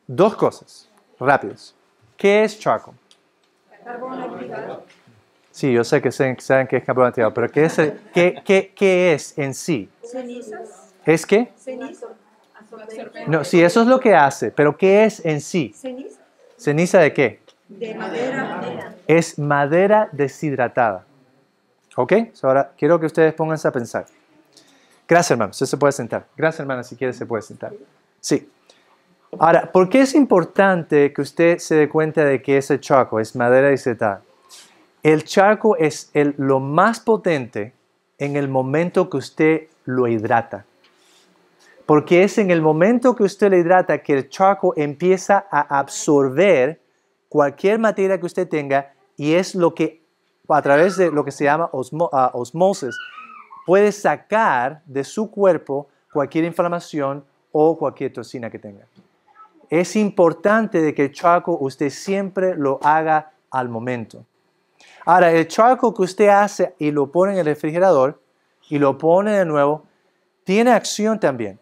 Dos cosas rápidas. ¿Qué es charcoal? Carbón activado. Sí, yo sé que saben que es carbón activado, pero ¿qué es, es en sí? Cenizas. ¿Es qué? No, sí, eso es lo que hace, pero ¿qué es en sí? Ceniza. ¿Ceniza de qué? De madera. Es madera deshidratada. ¿Ok? ahora quiero que ustedes pónganse a pensar. Gracias, hermano. Usted se puede sentar. Gracias, hermana. Si quiere, se puede sentar. Sí. Ahora, ¿por qué es importante que usted se dé cuenta de que ese charco es madera y El charco es el, lo más potente en el momento que usted lo hidrata. Porque es en el momento que usted lo hidrata que el charco empieza a absorber cualquier materia que usted tenga y es lo que a través de lo que se llama ah, osmosis puede sacar de su cuerpo cualquier inflamación o cualquier toxina que tenga es importante de que el charco usted siempre lo haga al momento. Ahora, el chaco que usted hace y lo pone en el refrigerador y lo pone de nuevo, tiene acción también,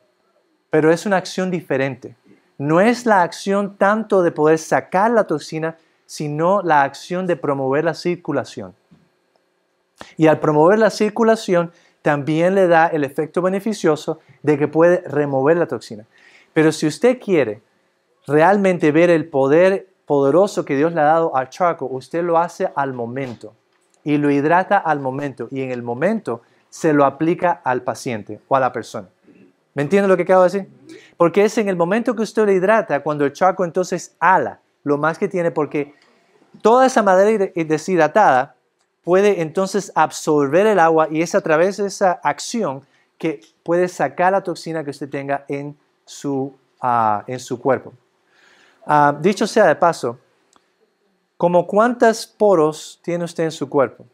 pero es una acción diferente. No es la acción tanto de poder sacar la toxina, sino la acción de promover la circulación. Y al promover la circulación, también le da el efecto beneficioso de que puede remover la toxina. Pero si usted quiere realmente ver el poder poderoso que Dios le ha dado al charco, usted lo hace al momento y lo hidrata al momento y en el momento se lo aplica al paciente o a la persona. ¿Me entiende lo que acabo de decir? Porque es en el momento que usted lo hidrata cuando el charco entonces ala lo más que tiene porque toda esa madera deshidratada puede entonces absorber el agua y es a través de esa acción que puede sacar la toxina que usted tenga en su, ah, en su cuerpo. Ah, dicho sea de paso, ¿cómo cuántos poros tiene usted en su cuerpo?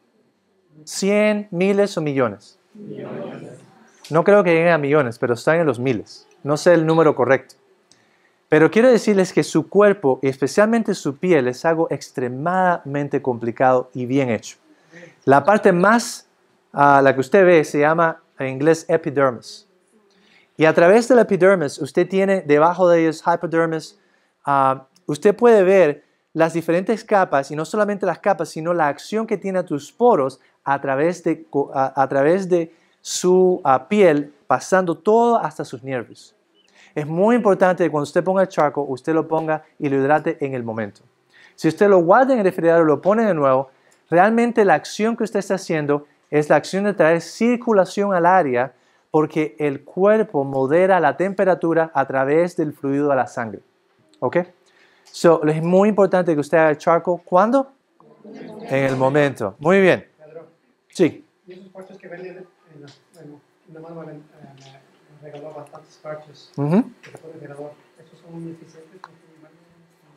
¿Cien, miles o millones? No creo que lleguen a millones, pero están en los miles. No sé el número correcto. Pero quiero decirles que su cuerpo, y especialmente su piel, es algo extremadamente complicado y bien hecho. La parte más, a ah, la que usted ve, se llama en inglés epidermis. Y a través del epidermis, usted tiene debajo de ellos hypodermis, Ah, usted puede ver las diferentes capas, y no solamente las capas, sino la acción que tiene a tus poros a través de, su ah, piel, pasando todo hasta sus nervios. Es muy importante que cuando usted ponga el charco, usted lo ponga y lo hidrate en el momento. Si usted lo guarda en el refrigerador, y lo pone de nuevo, realmente la acción que usted está haciendo es la acción de traer circulación al área porque el cuerpo modera la temperatura a través del fluido a la sangre. ¿Ok? So, es muy importante que usted haga el charco. ¿Cuándo? En el momento. Muy bien. Sí.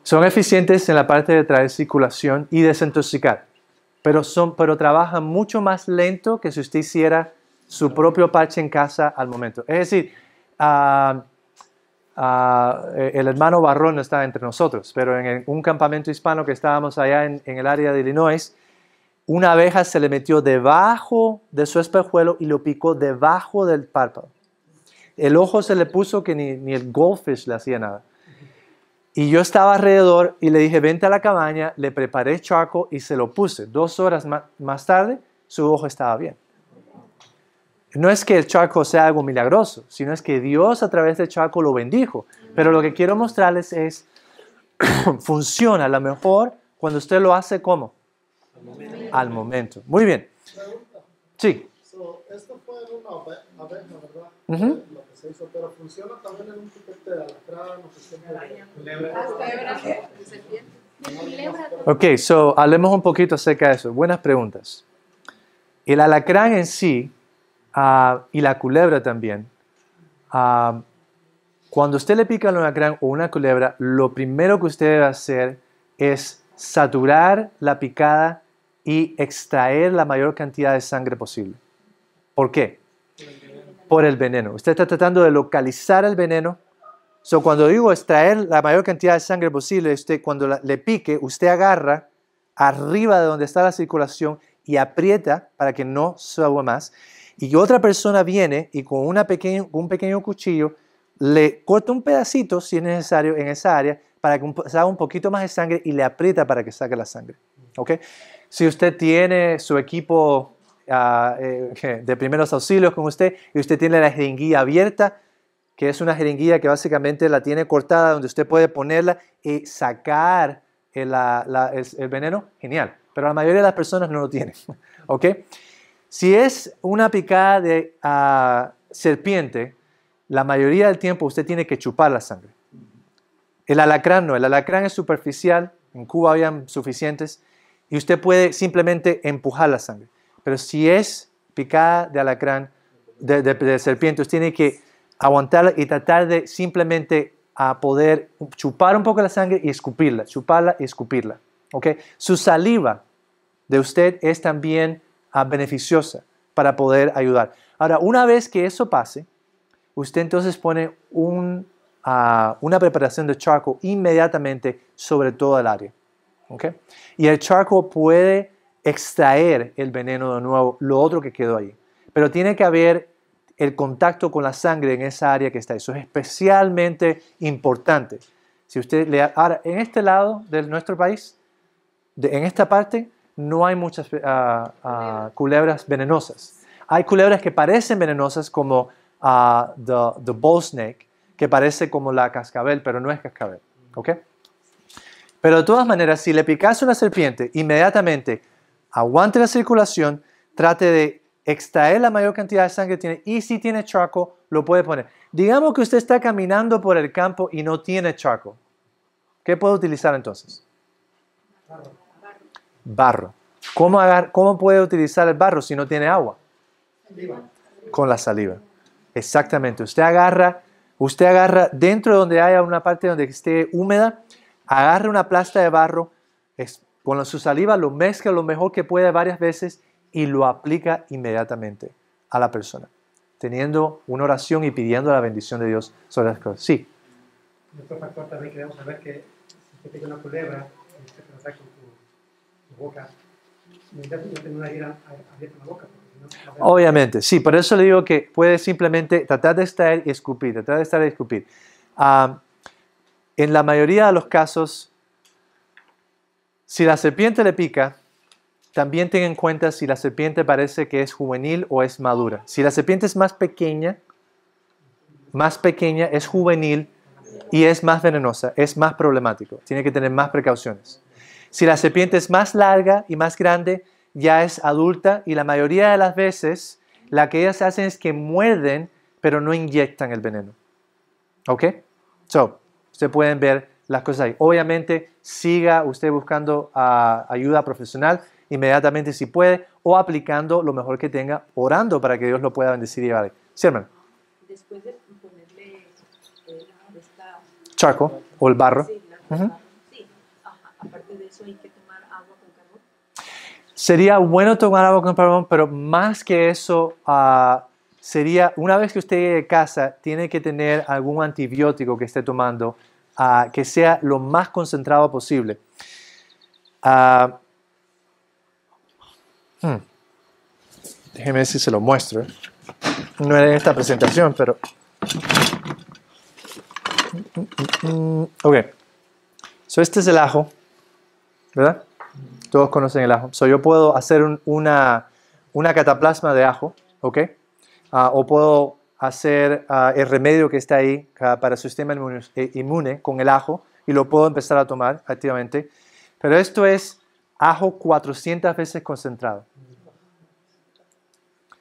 son eficientes? en la parte de traer circulación y desintoxicar. Pero, son, pero trabajan mucho más lento que si usted hiciera su propio parche en casa al momento. Es decir, ah, Ah, eh, el hermano Barrón no estaba entre nosotros, pero en un campamento hispano que estábamos allá en, el área de Illinois, una abeja se le metió debajo de su espejuelo y lo picó debajo del párpado. El ojo se le puso que ni, el goldfish le hacía nada. Y yo estaba alrededor y le dije, vente a la cabaña, le preparé charco y se lo puse. Dos horas más tarde, su ojo estaba bien. No es que el charco sea algo milagroso, sino es que Dios a través del charco lo bendijo. Pero lo que quiero mostrarles es, <clears throat> funciona a lo mejor cuando usted lo hace como? Al, momento. Muy bien. Sí. esto fue una ¿verdad? pero funciona también en un Ok, so hablemos un poquito acerca de eso. Buenas preguntas. El alacrán en sí Ah, y la culebra también. Ah, cuando usted le pica una gran o una culebra, lo primero que usted debe hacer es saturar la picada y extraer la mayor cantidad de sangre posible. ¿Por qué? Por el veneno. Usted está tratando de localizar el veneno. cuando digo extraer la mayor cantidad de sangre posible, usted cuando le pique, usted agarra arriba de donde está la circulación y aprieta para que no suba más y otra persona viene y con un pequeño cuchillo le corta un pedacito, si es necesario, en esa área para que salga un poquito más de sangre y le aprieta para que saque la sangre. ¿okay? Si usted tiene su equipo ah, eh, <laughs> de primeros auxilios con usted y usted tiene la jeringuilla abierta, que es una jeringuilla que básicamente la tiene cortada donde usted puede ponerla y sacar el, veneno, genial. Pero la mayoría de las personas no lo tienen. <laughs> ¿okay? Si es una picada de ah, serpiente, la mayoría del tiempo usted tiene que chupar la sangre. El alacrán no, el alacrán es superficial, en Cuba habían suficientes, y usted puede simplemente empujar la sangre. Pero si es picada de alacrán, de, serpiente, usted tiene que aguantarla y tratar de simplemente a ah, poder chupar un poco la sangre y escupirla, chuparla y escupirla. Su saliva de usted es también Ah, beneficiosa para poder ayudar. Ahora, una vez que eso pase, usted entonces pone ah, una preparación de charco inmediatamente sobre todo el área. Y el charco puede extraer el veneno de nuevo, lo otro que quedó ahí. Pero tiene que haber el contacto con la sangre en esa área que está. Eso es especialmente importante. Si usted le ahora, en este lado de nuestro país, de, en esta parte, no hay muchas eh, ah, ah, culebras venenosas. Hay culebras que parecen venenosas como ah, the, the snake, que parece como la cascabel, pero no es cascabel. Pero de todas maneras, si le picase una serpiente, inmediatamente aguante la circulación, trate de extraer la mayor cantidad de sangre que tiene y si tiene charco, lo puede poner. Digamos que usted está caminando por el campo y no tiene charco. ¿Qué puede utilizar entonces? barro. ¿Cómo, agar, ¿Cómo puede utilizar el barro si no tiene agua? Con la saliva. Exactamente. Usted agarra, usted agarra dentro donde haya una parte donde esté húmeda, agarra una plasta de barro, es, con su saliva lo mezcla lo mejor que puede varias veces y lo aplica inmediatamente a la persona, teniendo una oración y pidiendo la bendición de Dios sobre las cosas. Sí. también queremos saber que si usted tiene una culebra, este, Obviamente, sí, por eso le digo que puede simplemente tratar de estar y escupir, tratar de estar y escupir. Ah, en la mayoría de los casos, si la serpiente le pica, también ten en cuenta si la serpiente parece que es juvenil o es madura. Si la serpiente es más pequeña, más pequeña, es juvenil y es más venenosa, es más problemático. Tiene que tener más precauciones. Si la serpiente es más larga y más grande, ya es adulta y la mayoría de las veces la que ellas hacen es que muerden, pero no inyectan el veneno. ¿Ok? So, ustedes pueden ver las cosas ahí. Obviamente, siga usted buscando ah, ayuda profesional inmediatamente si puede o aplicando lo mejor que tenga, orando para que Dios lo pueda bendecir y llevar. Sí, hermano. Después de ponerle eh, esta... charco o el barro. Sí, que tomar agua con carbón? Sería bueno tomar agua con carbón, pero más que eso, ah, sería una vez que usted llegue a casa, tiene que tener algún antibiótico que esté tomando ah, que sea lo más concentrado posible. Ah, hmm. Déjeme ver si se lo muestro. No era en esta presentación, pero. Mm, mm, mm, ok. este es el ajo. ¿verdad? Todos conocen el ajo. yo puedo hacer una, una, cataplasma de ajo, ¿ok? Ah, o puedo hacer ah, el remedio que está ahí ah, para el sistema eh, inmune con el ajo y lo puedo empezar a tomar activamente. Pero esto es ajo 400 veces concentrado.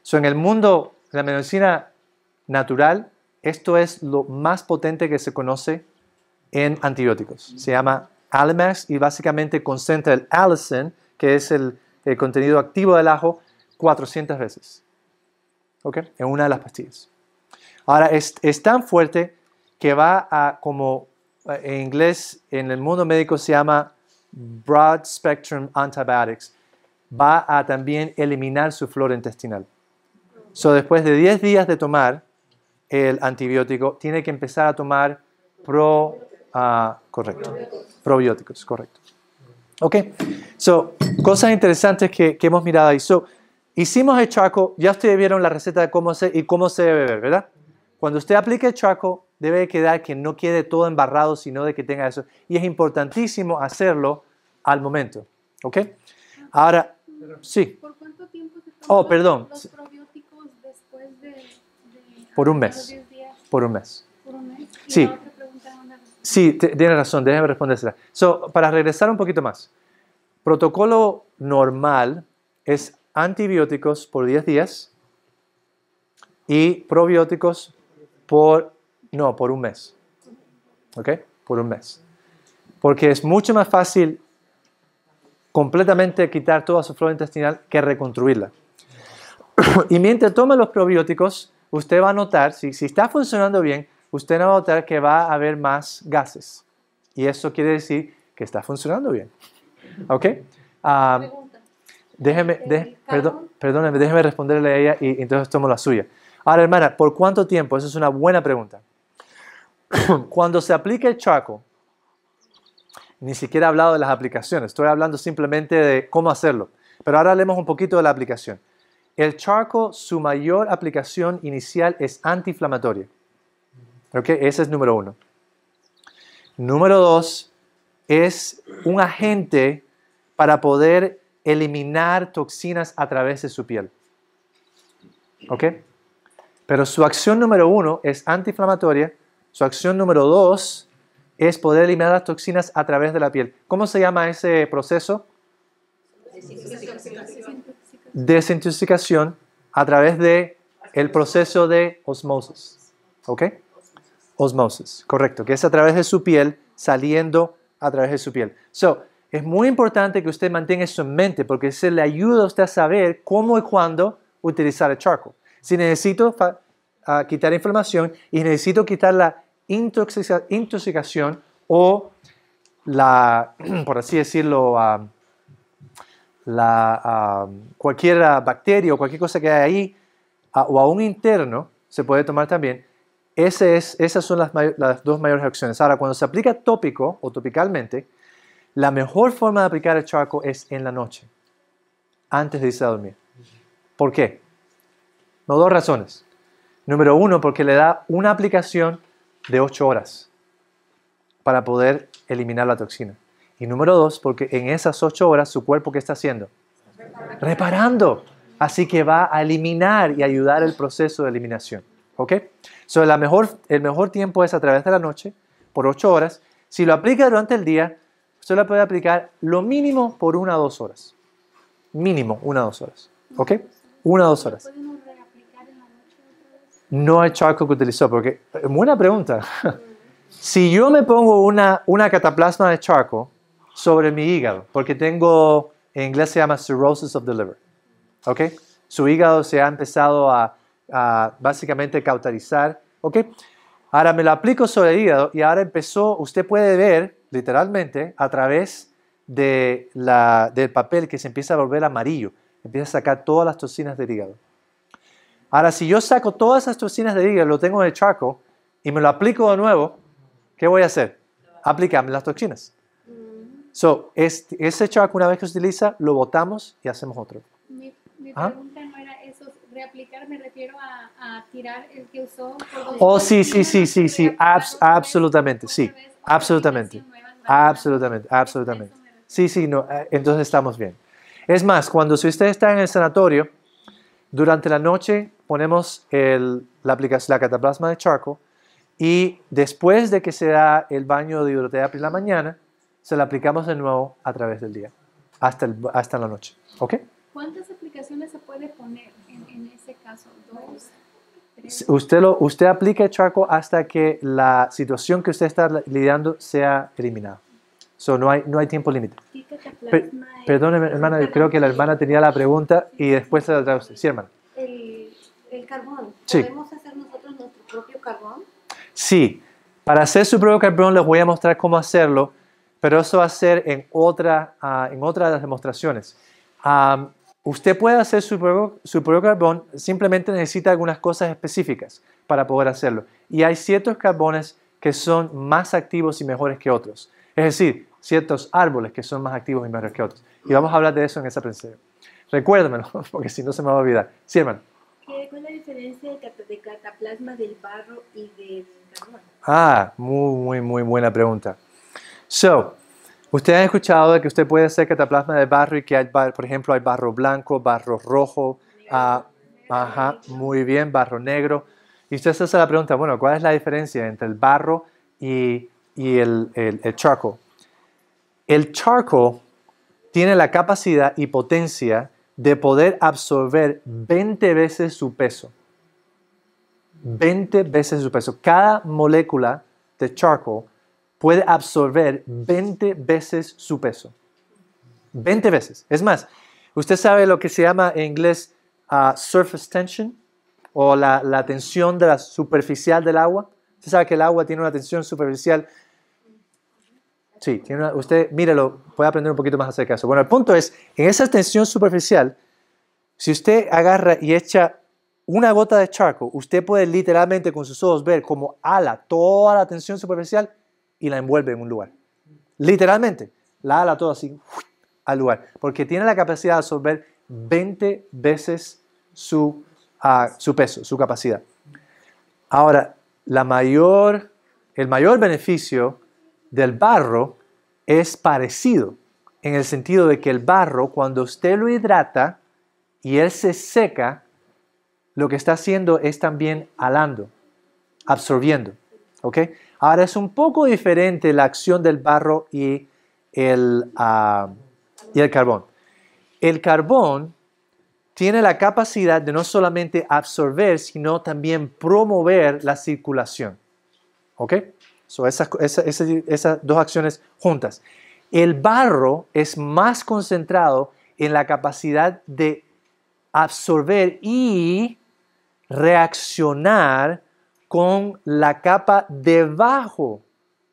So, en el mundo de la medicina natural, esto es lo más potente que se conoce en antibióticos. Se llama y básicamente concentra el allicin, que es el, contenido activo del ajo, 400 veces. ¿Ok? En una de las pastillas. Ahora, es, es tan fuerte que va a, como eh, en inglés, en el mundo médico se llama broad spectrum antibiotics, va a también eliminar su flora intestinal. Entonces después de 10 días de tomar el antibiótico, tiene que empezar a tomar pro Ah, correcto. Probióticos. correcto. Ok, so, cosas interesantes que, hemos mirado ahí. So, hicimos el charco, ya ustedes vieron la receta de cómo se y cómo se debe beber, ¿verdad? Cuando usted aplique el charco, debe quedar que no quede todo embarrado, sino de que tenga eso. Y es importantísimo hacerlo al momento, ¿ok? Ahora, sí. ¿Por cuánto tiempo se oh, perdón. los probióticos después de, de Por un mes. Por un mes. Por un mes. Sí. Sí, tiene razón, déjeme responder. para regresar un poquito más, protocolo normal es antibióticos por 10 días y probióticos por, no, por un mes. ¿Ok? Por un mes. Porque es mucho más fácil completamente quitar toda su flora intestinal que reconstruirla. <coughs> y mientras toma los probióticos, usted va a notar, si, si está funcionando bien, usted no va a notar que va a haber más gases. Y eso quiere decir que está funcionando bien. ¿Ok? Ah, déjeme, perdón, déjeme responderle a ella y entonces tomo la suya. Ahora, hermana, ¿por cuánto tiempo? Esa es una buena pregunta. <coughs> Cuando se aplica el charco, ni siquiera he hablado de las aplicaciones, estoy hablando simplemente de cómo hacerlo. Pero ahora hablemos un poquito de la aplicación. El charco, su mayor aplicación inicial es antiinflamatoria. ¿Ok? Ese es número uno. Número dos es un agente para poder eliminar toxinas a través de su piel. ¿Ok? Pero su acción número uno es antiinflamatoria, su acción número dos es poder eliminar las toxinas a través de la piel. ¿Cómo se llama ese proceso? Desintoxicación, a través de el proceso de osmosis. ¿Ok? Osmosis, correcto, que es a través de su piel, saliendo a través de su piel. So, es muy importante que usted mantenga eso en mente porque se le ayuda a usted a saber cómo y cuándo utilizar el charco. Si necesito ah, quitar inflamación y necesito quitar la intoxicación o la, <clears throat> por así decirlo, ah, ah, cualquier bacteria o cualquier cosa que haya ahí o a un interno, se puede tomar también esas son las, dos mayores opciones. Ahora, cuando se aplica tópico o topicalmente, la mejor forma de aplicar el charco es en la noche, antes de irse a dormir. ¿Por qué? dos razones. Número uno, porque le da una aplicación de ocho horas para poder eliminar la toxina. Y número dos, porque en esas ocho horas su cuerpo, ¿qué está haciendo? Reparando. Así que va a eliminar y ayudar el proceso de eliminación. ¿Ok? So, la mejor, el mejor tiempo es a través de la noche, por 8 horas. Si lo aplica durante el día, usted lo puede aplicar lo mínimo por una o dos horas. Mínimo, una o dos horas. ¿Ok? Una o dos horas. No hay charco que utilizó, porque, buena pregunta. <laughs> Si yo me pongo una, una cataplasma de charco sobre mi hígado, porque tengo, en inglés se llama cirrosis of the liver, ¿ok? Su hígado se ha empezado a, básicamente cautarizar, ¿ok? Ahora me lo aplico sobre el hígado y ahora empezó, usted puede ver literalmente a través de la, del papel que se empieza a volver amarillo, empieza a sacar todas las toxinas del hígado. Ahora, si yo saco todas esas toxinas del hígado, lo tengo en el charco y me lo aplico de nuevo, ¿qué voy a hacer? Aplicarme las toxinas. Mm. So, este, ese charco, una vez que se utiliza, lo botamos y hacemos otro. Mi, ¿Ah? pregunta reaplicar me refiero a, tirar el que usó. Oh, sí, sí, sí, sí, sí, absolutamente, sí, absolutamente, absolutamente, absolutamente. Sí, sí, no, eh, entonces estamos bien. Es más, cuando usted está en el sanatorio, durante la noche ponemos la aplicación, la cataplasma de charco y después de que se da el baño de hidroterapia en la mañana, se la aplicamos de nuevo a través del día, hasta, hasta la noche. ¿Ok? ¿Cuántas aplicaciones se puede poner? en, ese caso? ¿Dos? Tres. Usted, lo, usted aplica el charco hasta que la situación que usted está lidiando sea eliminada. So, no, hay, no hay tiempo límite. Perdón, hermana, creo que la hermana tenía la pregunta y después se la trae usted. Sí, hermana. El, carbón. Sí. ¿Podemos hacer nosotros nuestro propio carbón? Sí. Para hacer su propio carbón les voy a mostrar cómo hacerlo, pero eso va a ser en, otra, ah, otra de las demostraciones. Um, Usted puede hacer su propio, su carbón, simplemente necesita algunas cosas específicas para poder hacerlo. Y hay ciertos carbones que son más activos y mejores que otros. Es decir, ciertos árboles que son más activos y mejores que otros. Y vamos a hablar de eso en esa presentación. Recuérdamelo, <laughs> porque si no se me va a olvidar. Sí, es la diferencia de cataplasma del barro y del carbón? Ah, muy, muy, muy buena pregunta. So, Usted ha escuchado de que usted puede hacer cataplasma de barro y que hay, por ejemplo, hay barro blanco, barro rojo, ah, muy bien, barro negro. Y usted se hace la pregunta, bueno, ¿cuál es la diferencia entre el barro y, el, el charco? El charco tiene la capacidad y potencia de poder absorber 20 veces su peso. 20 veces su peso. Cada molécula de charco puede absorber 20 veces su peso. 20 veces. Es más, usted sabe lo que se llama en inglés uh, surface tension o la, tensión de la superficial del agua. Usted sabe que el agua tiene una tensión superficial. Sí, tiene usted mírelo, puede aprender un poquito más acerca de eso. Bueno, el punto es, en esa tensión superficial, si usted agarra y echa una gota de charco, usted puede literalmente con sus ojos ver como ala toda la tensión superficial y la envuelve en un lugar. Literalmente, la ala todo así al lugar, porque tiene la capacidad de absorber 20 veces su, ah, su peso, su capacidad. Ahora, la mayor, el mayor beneficio del barro es parecido, en el sentido de que el barro, cuando usted lo hidrata y él se seca, lo que está haciendo es también alando, absorbiendo. ¿okay? Ahora es un poco diferente la acción del barro y el, ah, y el carbón. El carbón tiene la capacidad de no solamente absorber, sino también promover la circulación. ¿Ok? So esas dos acciones juntas. El barro es más concentrado en la capacidad de absorber y reaccionar con la capa debajo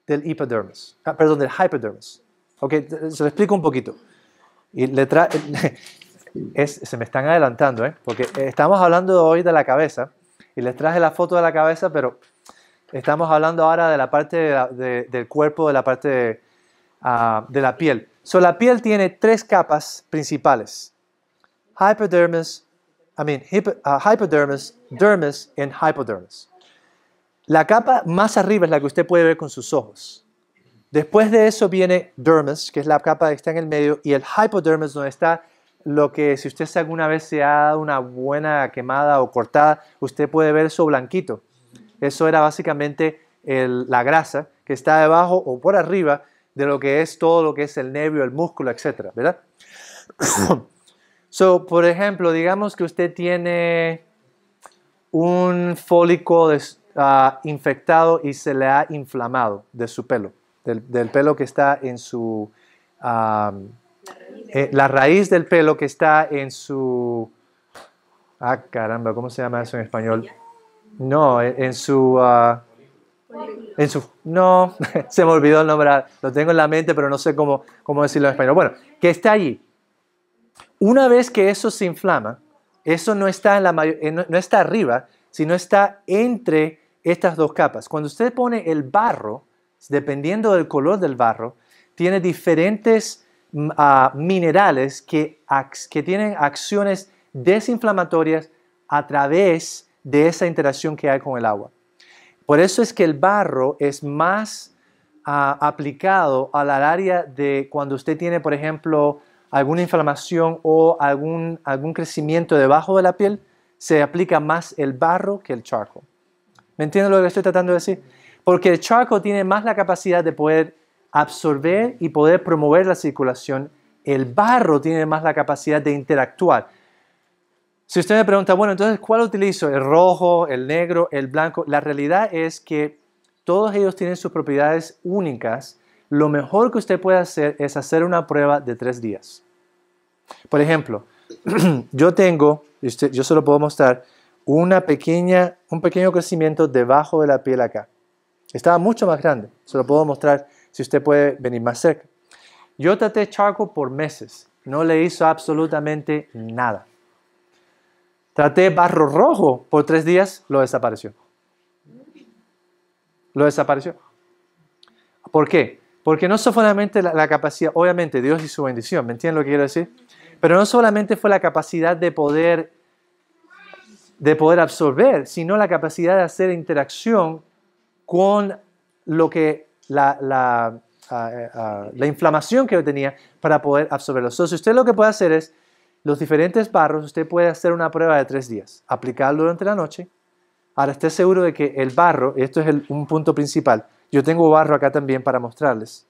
del hipodermis, ah, perdón, del hypodermis. Ok, se lo explico un poquito. Y <laughs> se me están adelantando, ¿eh? porque eh, estamos hablando hoy de la cabeza y les traje la foto de la cabeza, pero estamos hablando ahora de la parte del cuerpo, de la parte ah, de, la piel. So, la piel tiene tres capas principales: hypodermis, I mean, ah, dermis, y hypodermis. La capa más arriba es la que usted puede ver con sus ojos. Después de eso viene dermis, que es la capa que está en el medio, y el hypodermis, donde está lo que si usted alguna vez se ha dado una buena quemada o cortada, usted puede ver su blanquito. Eso era básicamente la grasa que está debajo o por arriba de lo que es todo lo que es el nervio, el músculo, etcétera, ¿verdad? <coughs> por ejemplo, digamos que usted tiene un fólico infectado y se le ha inflamado de su pelo, del, pelo que está en su... Eh, la raíz del pelo que está en su... Ah, caramba, ¿cómo se llama eso en español? No, eh, en, su... Ah, en su, no, <laughs> se me olvidó el nombre, lo tengo en la mente, pero no sé cómo, cómo decirlo en español. Bueno, que está allí. Una vez que eso se inflama, eso no está, en la eh, no está arriba, sino está entre estas dos capas. Cuando usted pone el barro, dependiendo del color del barro, tiene diferentes mm, ah, minerales que, tienen acciones desinflamatorias a través de esa interacción que hay con el agua. Por eso es que el barro es más ah, aplicado al área de cuando usted tiene, por ejemplo, alguna inflamación o algún crecimiento debajo de la piel, se aplica más el barro que el charco. ¿Me lo que estoy tratando de decir? Porque el charco tiene más la capacidad de poder absorber y poder promover la circulación. El barro tiene más la capacidad de interactuar. Si usted me pregunta, bueno, entonces, ¿cuál utilizo? ¿El rojo, el negro, el blanco? La realidad es que todos ellos tienen sus propiedades únicas. Lo mejor que usted puede hacer es hacer una prueba de tres días. Por ejemplo, <clears throat> yo tengo, yo solo puedo mostrar, una pequeña, un pequeño crecimiento debajo de la piel acá. Estaba mucho más grande. Se lo puedo mostrar si usted puede venir más cerca. Yo traté Charco por meses. No le hizo absolutamente nada. Traté barro rojo por tres días, lo desapareció. Lo desapareció. ¿Por qué? Porque no solamente la, capacidad, obviamente Dios y su bendición, ¿me entienden lo que quiero decir? Pero no solamente fue la capacidad de poder de poder absorber, sino la capacidad de hacer interacción con lo que la, la, ah, eh, ah, inflamación que yo tenía para poder absorberlo. Entonces, usted lo que puede hacer es, los diferentes barros, usted puede hacer una prueba de tres días, aplicarlo durante la noche. Ahora, esté seguro de que el barro, esto es un punto principal, yo tengo barro acá también para mostrarles.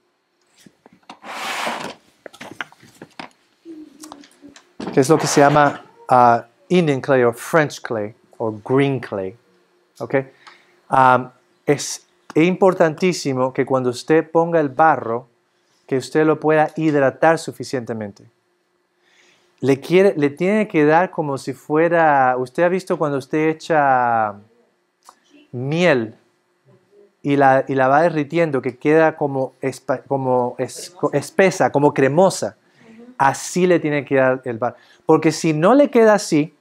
que es lo que se llama ah, Indian clay or French clay or green clay. ¿okay? es importantísimo que cuando usted ponga el barro, que usted lo pueda hidratar suficientemente. Le, quiere, le tiene que dar como si fuera, usted ha visto cuando usted echa miel y la, y la va derritiendo, que queda como, como espesa, como cremosa. Así le tiene que dar el barro. Porque si no le queda así,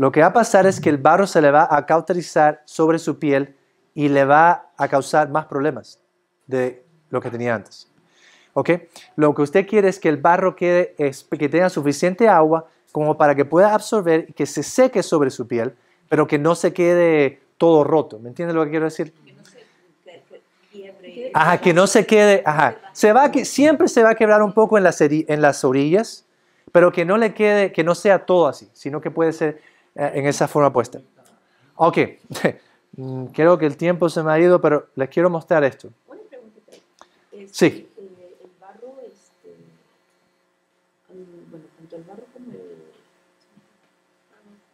lo que va a pasar es que el barro se le va a cauterizar sobre su piel y le va a causar más problemas de lo que tenía antes. ¿Ok? Lo que usted quiere es que el barro quede, que tenga suficiente agua como para que pueda absorber, y que se seque sobre su piel, pero que no se quede todo roto. ¿Me entiende lo que quiero decir? Que no se Ajá, que no se quede, ajá. Se va que siempre se va a quebrar un poco en las, en las orillas, pero que no le quede, que no sea todo así, sino que puede ser eh, en esa forma puesta. Ok, <laughs> mm, creo que el tiempo se me ha ido, pero les quiero mostrar esto. Una pregunta este, sí. El, barro, este, mm, bueno, el barro como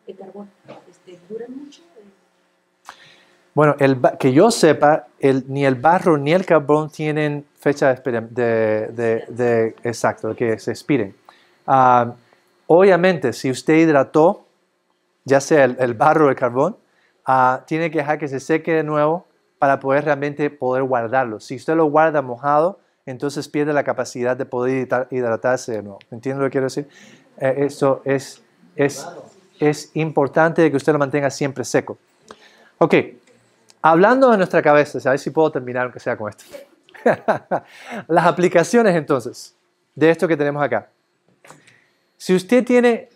el, carbón, este, ¿dura mucho? Bueno, que yo sepa, el, ni el barro ni el carbón tienen fecha de, de, de, exacto, que se expiren. Ah, obviamente, si usted hidrató, ya sea el, barro o el carbón, ah, tiene que dejar que se seque de nuevo para poder realmente poder guardarlo. Si usted lo guarda mojado, entonces pierde la capacidad de poder hidratarse de nuevo. lo que quiero decir? Eh, eso es, es, es importante que usted lo mantenga siempre seco. Ok, hablando de nuestra cabeza, a ver si puedo terminar aunque sea con esto. <laughs> Las aplicaciones entonces de esto que tenemos acá. Si usted tiene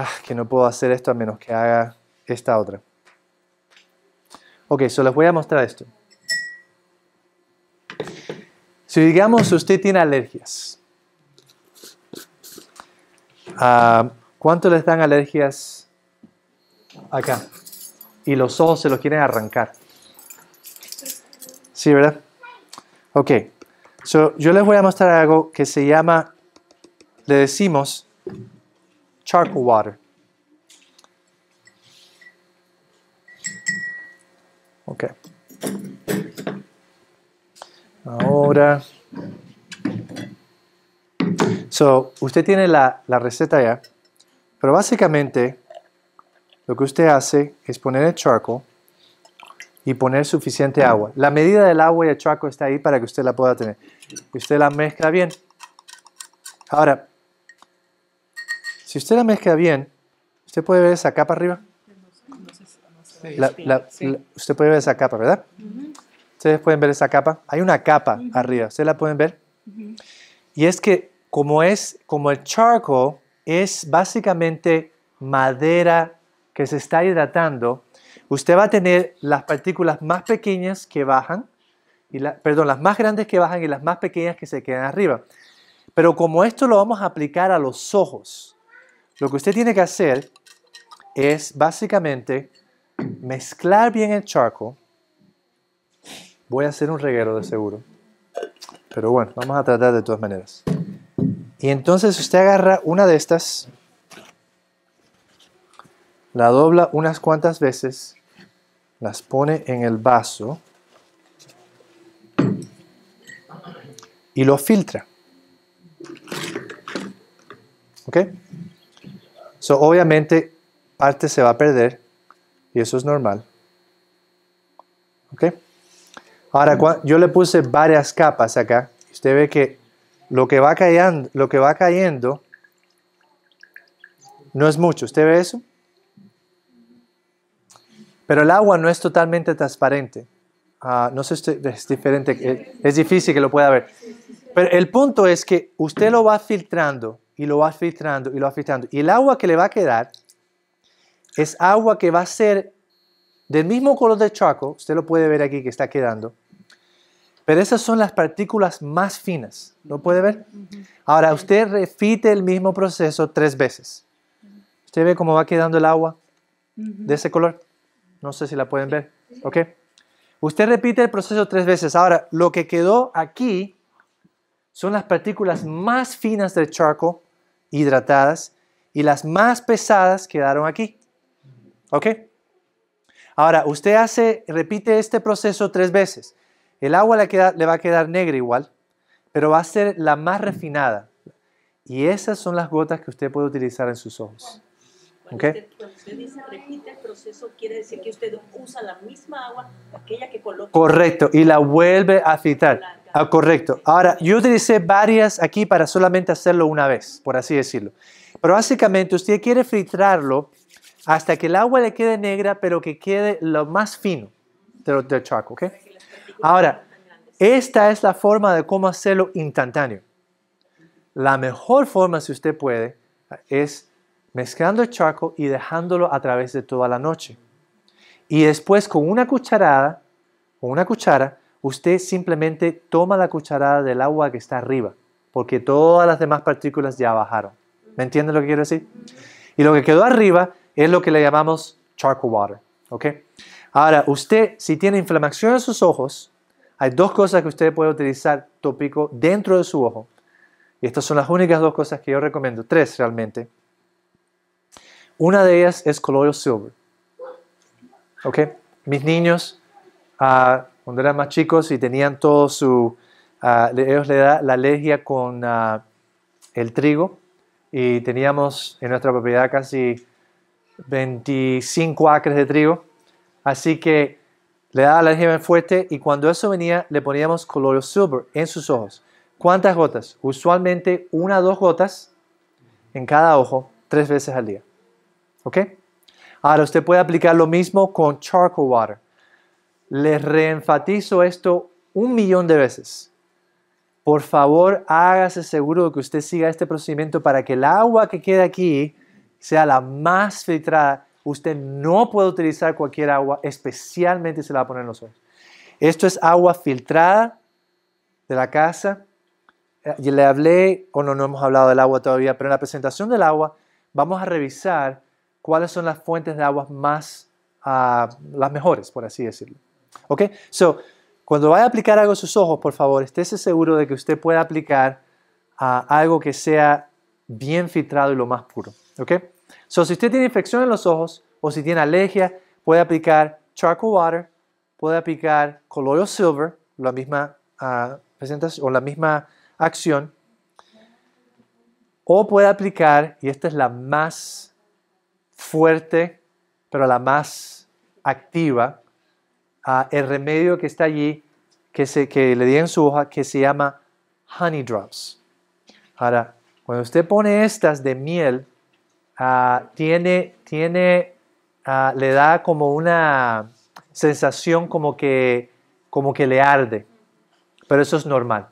Ah, que no puedo hacer esto a menos que haga esta otra. Ok, so les voy a mostrar esto. Si digamos usted tiene alergias, ah, ¿cuánto les dan alergias acá? Y los ojos se los quieren arrancar. Sí, ¿verdad? Ok, so, yo les voy a mostrar algo que se llama, le decimos charcoal water. Ok. Ahora. So, usted tiene la, receta ya, pero básicamente lo que usted hace es poner el charco y poner suficiente agua. La medida del agua y el charco está ahí para que usted la pueda tener. Usted la mezcla bien. Ahora, si usted la mezcla bien, usted puede ver esa capa arriba. usted puede ver esa capa, ¿verdad? Ustedes pueden ver esa capa. Hay una capa arriba, ¿Se la pueden ver? Y es que como es, como el charcoal es básicamente madera que se está hidratando, usted va a tener las partículas más pequeñas que bajan, y perdón, las más grandes que bajan y las más pequeñas que se quedan arriba. Pero como esto lo vamos a aplicar a los ojos, lo que usted tiene que hacer es básicamente mezclar bien el charco. Voy a hacer un reguero de seguro. Pero bueno, vamos a tratar de todas maneras. Y entonces usted agarra una de estas, la dobla unas cuantas veces, las pone en el vaso y lo filtra. ¿Ok? So, obviamente, parte se va a perder y eso es normal. Okay. Ahora, mm. yo le puse varias capas acá. Usted ve que lo que va cayendo, no es mucho. ¿Usted ve eso? Pero el agua no es totalmente transparente. Ah, no sé, es diferente, eh, es difícil que lo pueda ver. Pero el punto es que usted lo va filtrando y lo vas filtrando y lo vas filtrando. Y el agua que le va a quedar es agua que va a ser del mismo color del charco. Usted lo puede ver aquí que está quedando. Pero esas son las partículas más finas. ¿Lo puede ver? Ahora, usted repite el mismo proceso tres veces. ¿Usted ve cómo va quedando el agua de ese color? No sé si la pueden ver. ¿Ok? Usted repite el proceso tres veces. Ahora, lo que quedó aquí son las partículas más finas del charco hidratadas y las más pesadas quedaron aquí. ¿Ok? Ahora, usted hace, repite este proceso tres veces. El agua le, va a quedar negra igual, pero va a ser la más refinada. Y esas son las gotas que usted puede utilizar en sus ojos. ¿ok? cuando usted dice repite el proceso, quiere decir que usted usa la misma agua, aquella que colocó. Correcto, y la vuelve a citar. Ah, correcto. Ahora, yo utilicé varias aquí para solamente hacerlo una vez, por así decirlo. Pero básicamente usted quiere filtrarlo hasta que el agua le quede negra, pero que quede lo más fino del, charco. Ahora, esta es la forma de cómo hacerlo instantáneo. La mejor forma, si usted puede, es mezclando el charco y dejándolo a través de toda la noche. Y después con una cucharada, o una cuchara, usted simplemente toma la cucharada del agua que está arriba, porque todas las demás partículas ya bajaron. ¿Me entiende lo que quiero decir? Y lo que quedó arriba es lo que le llamamos charcoal water. ¿ok? Ahora, usted, si tiene inflamación en sus ojos, hay dos cosas que usted puede utilizar tópico dentro de su ojo. Y estas son las únicas dos cosas que yo recomiendo, tres realmente. Una de ellas es colloidal silver. ¿Ok? Mis niños, ah, cuando eran más chicos y tenían todo su, ah, ellos le da la alergia con ah, el trigo y teníamos en nuestra propiedad casi 25 acres de trigo, así que le daba la alergia fuerte y cuando eso venía le poníamos color silver en sus ojos. ¿Cuántas gotas? Usualmente una o dos gotas en cada ojo, tres veces al día. ¿Ok? Ahora usted puede aplicar lo mismo con charcoal water. Les reenfatizo esto un millón de veces. Por favor, hágase seguro de que usted siga este procedimiento para que el agua que quede aquí sea la más filtrada. Usted no puede utilizar cualquier agua, especialmente si la va a poner en los ojos. Esto es agua filtrada de la casa. Y le hablé, o no, no hemos hablado del agua todavía, pero en la presentación del agua vamos a revisar cuáles son las fuentes de agua más, ah, las mejores, por así decirlo. ¿Ok? So, cuando vaya a aplicar algo a sus ojos, por favor, estése seguro de que usted pueda aplicar algo que sea bien filtrado y lo más puro. ¿Ok? So, si usted tiene infección en los ojos o si tiene alergia, puede aplicar charcoal water, puede aplicar colloidal silver, la misma ah, presentación o la misma acción. O puede aplicar, y esta es la más fuerte, pero la más activa, el remedio que está allí, que, se, que le di en su hoja, que se llama Honey Drops. Ahora, cuando usted pone estas de miel, ah, tiene, tiene ah, le da como una sensación como que, como que le arde. Pero eso es normal.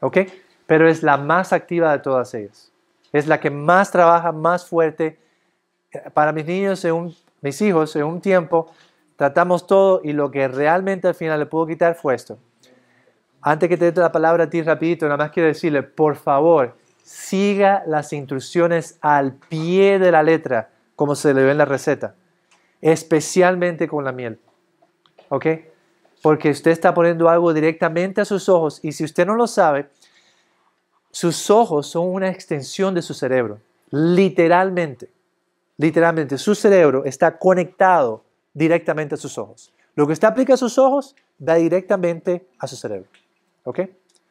¿Ok? Pero es la más activa de todas ellas. Es la que más trabaja, más fuerte. Para mis niños, en mis hijos, en un tiempo, Tratamos todo y lo que realmente al final le pudo quitar fue esto. Antes que te dé la palabra a ti rapidito, nada más quiero decirle, por favor, siga las instrucciones al pie de la letra, como se le ve en la receta, especialmente con la miel. ¿Ok? Porque usted está poniendo algo directamente a sus ojos y si usted no lo sabe, sus ojos son una extensión de su cerebro, literalmente. Literalmente, su cerebro está conectado directamente a sus ojos. Lo que usted aplica a sus ojos da directamente a su cerebro. ¿Ok?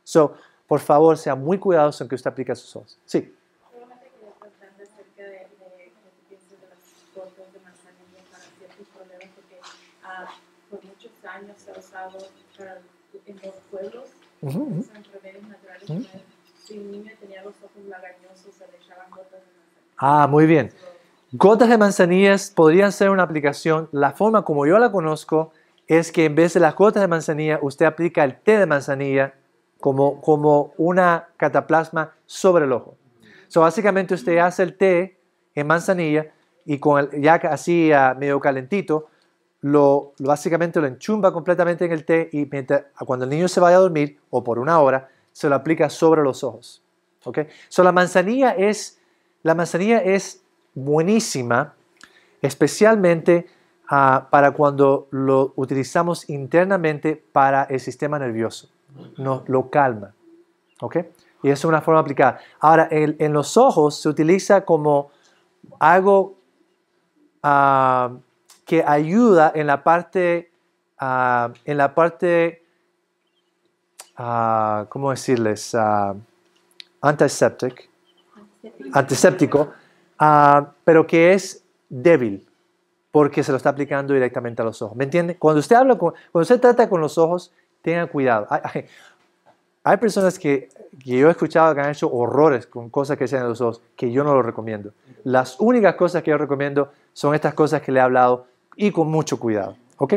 So, por favor, sea muy cuidadoso en que usted aplique a sus ojos. Sí. Ah, muy bien. Gotas de manzanillas podrían ser una aplicación. La forma como yo la conozco es que en vez de las gotas de manzanilla, usted aplica el té de manzanilla como, como una cataplasma sobre el ojo. So, básicamente usted hace el té en manzanilla y con ya así ah, medio calentito, lo, básicamente lo enchumba completamente en el té y ah, cuando el niño se vaya a dormir o por una hora, se lo aplica sobre los ojos. ¿okay? So, la manzanilla es, la manzanilla es buenísima, especialmente ah, para cuando lo utilizamos internamente para el sistema nervioso. Nos lo calma. ¿Ok? Y es una forma aplicada Ahora, en los ojos se utiliza como algo ah, que ayuda en la parte, ah, en la parte, ¿cómo decirles? antiseptic, antiséptico Ah, pero que es débil porque se lo está aplicando directamente a los ojos. ¿Me entiende? Cuando usted habla con, cuando usted trata con los ojos, tenga cuidado. Hay, personas que, yo he escuchado que han hecho horrores con cosas que sean en los ojos, que yo no lo recomiendo. Las únicas cosas que yo recomiendo son estas cosas que le he hablado y con mucho cuidado. ¿Ok?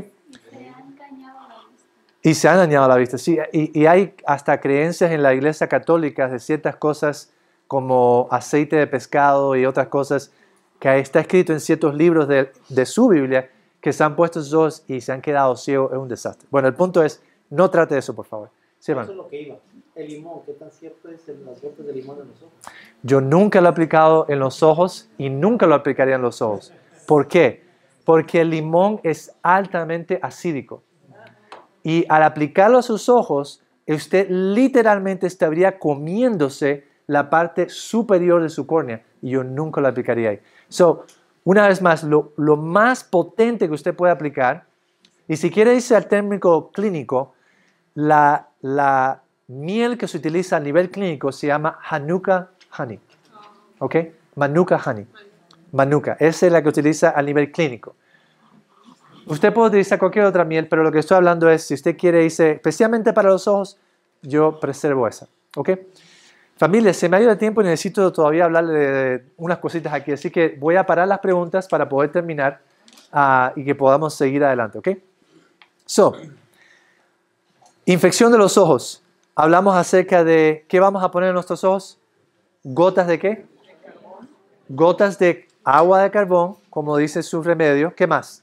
Y se han dañado la vista, sí. Y, y, hay hasta creencias en la iglesia católica de ciertas cosas como aceite de pescado y otras cosas que está escrito en ciertos libros de, su Biblia que se han puesto esos y se han quedado ciegos, es un desastre. Bueno, el punto es, no trate eso, por favor. en los ojos? Yo nunca lo he aplicado en los ojos y nunca lo aplicaría en los ojos. ¿Por qué? Porque el limón es altamente acídico. Y al aplicarlo a sus ojos, usted literalmente estaría comiéndose la parte superior de su córnea y yo nunca la aplicaría ahí. So, una vez más, lo, más potente que usted puede aplicar, y si quiere irse al térmico clínico, la, la miel que se utiliza a nivel clínico se llama Hanuka Honey. ¿Ok? Manuka Honey. Manuka. Esa es la que utiliza a nivel clínico. Usted puede utilizar cualquier otra miel, pero lo que estoy hablando es, si usted quiere irse especialmente para los ojos, yo preservo esa. ¿Ok? Familia, se me ha ido el tiempo y necesito todavía hablarle de unas cositas aquí, así que voy a parar las preguntas para poder terminar ah, y que podamos seguir adelante, ¿ok? So, infección de los ojos. Hablamos acerca de qué vamos a poner en nuestros ojos. Gotas de qué? Gotas de agua de carbón, como dice su remedio. ¿Qué más?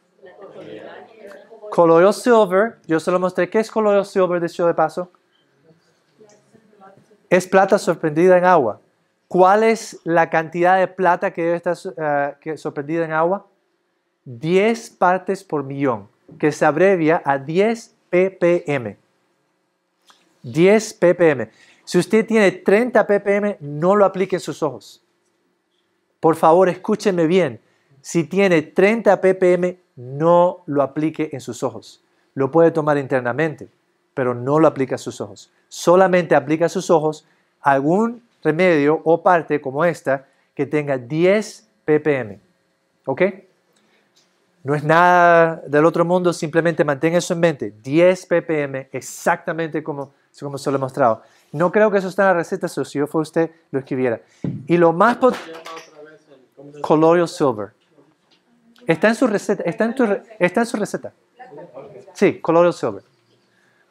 Colorado silver. Yo se lo mostré. ¿Qué es coloroso silver, dicho de paso? Es plata sorprendida en agua. ¿Cuál es la cantidad de plata que debe estar eh, sorprendida en agua? 10 partes por millón, que se abrevia a 10 ppm. 10 ppm. Si usted tiene 30 ppm, no lo aplique en sus ojos. Por favor, escúcheme bien. Si tiene 30 ppm, no lo aplique en sus ojos. Lo puede tomar internamente, pero no lo aplique en sus ojos solamente aplica a sus ojos algún remedio o parte como esta que tenga 10 ppm. ¿Ok? No es nada del otro mundo, simplemente mantenga eso en mente. 10 ppm, exactamente como, como se lo he mostrado. No creo que eso esté en la receta, si yo fuera usted, lo escribiera. Y lo más potente... Colorio Silver. Está en su receta. Está en, está en su receta. Sí, Colorio Silver.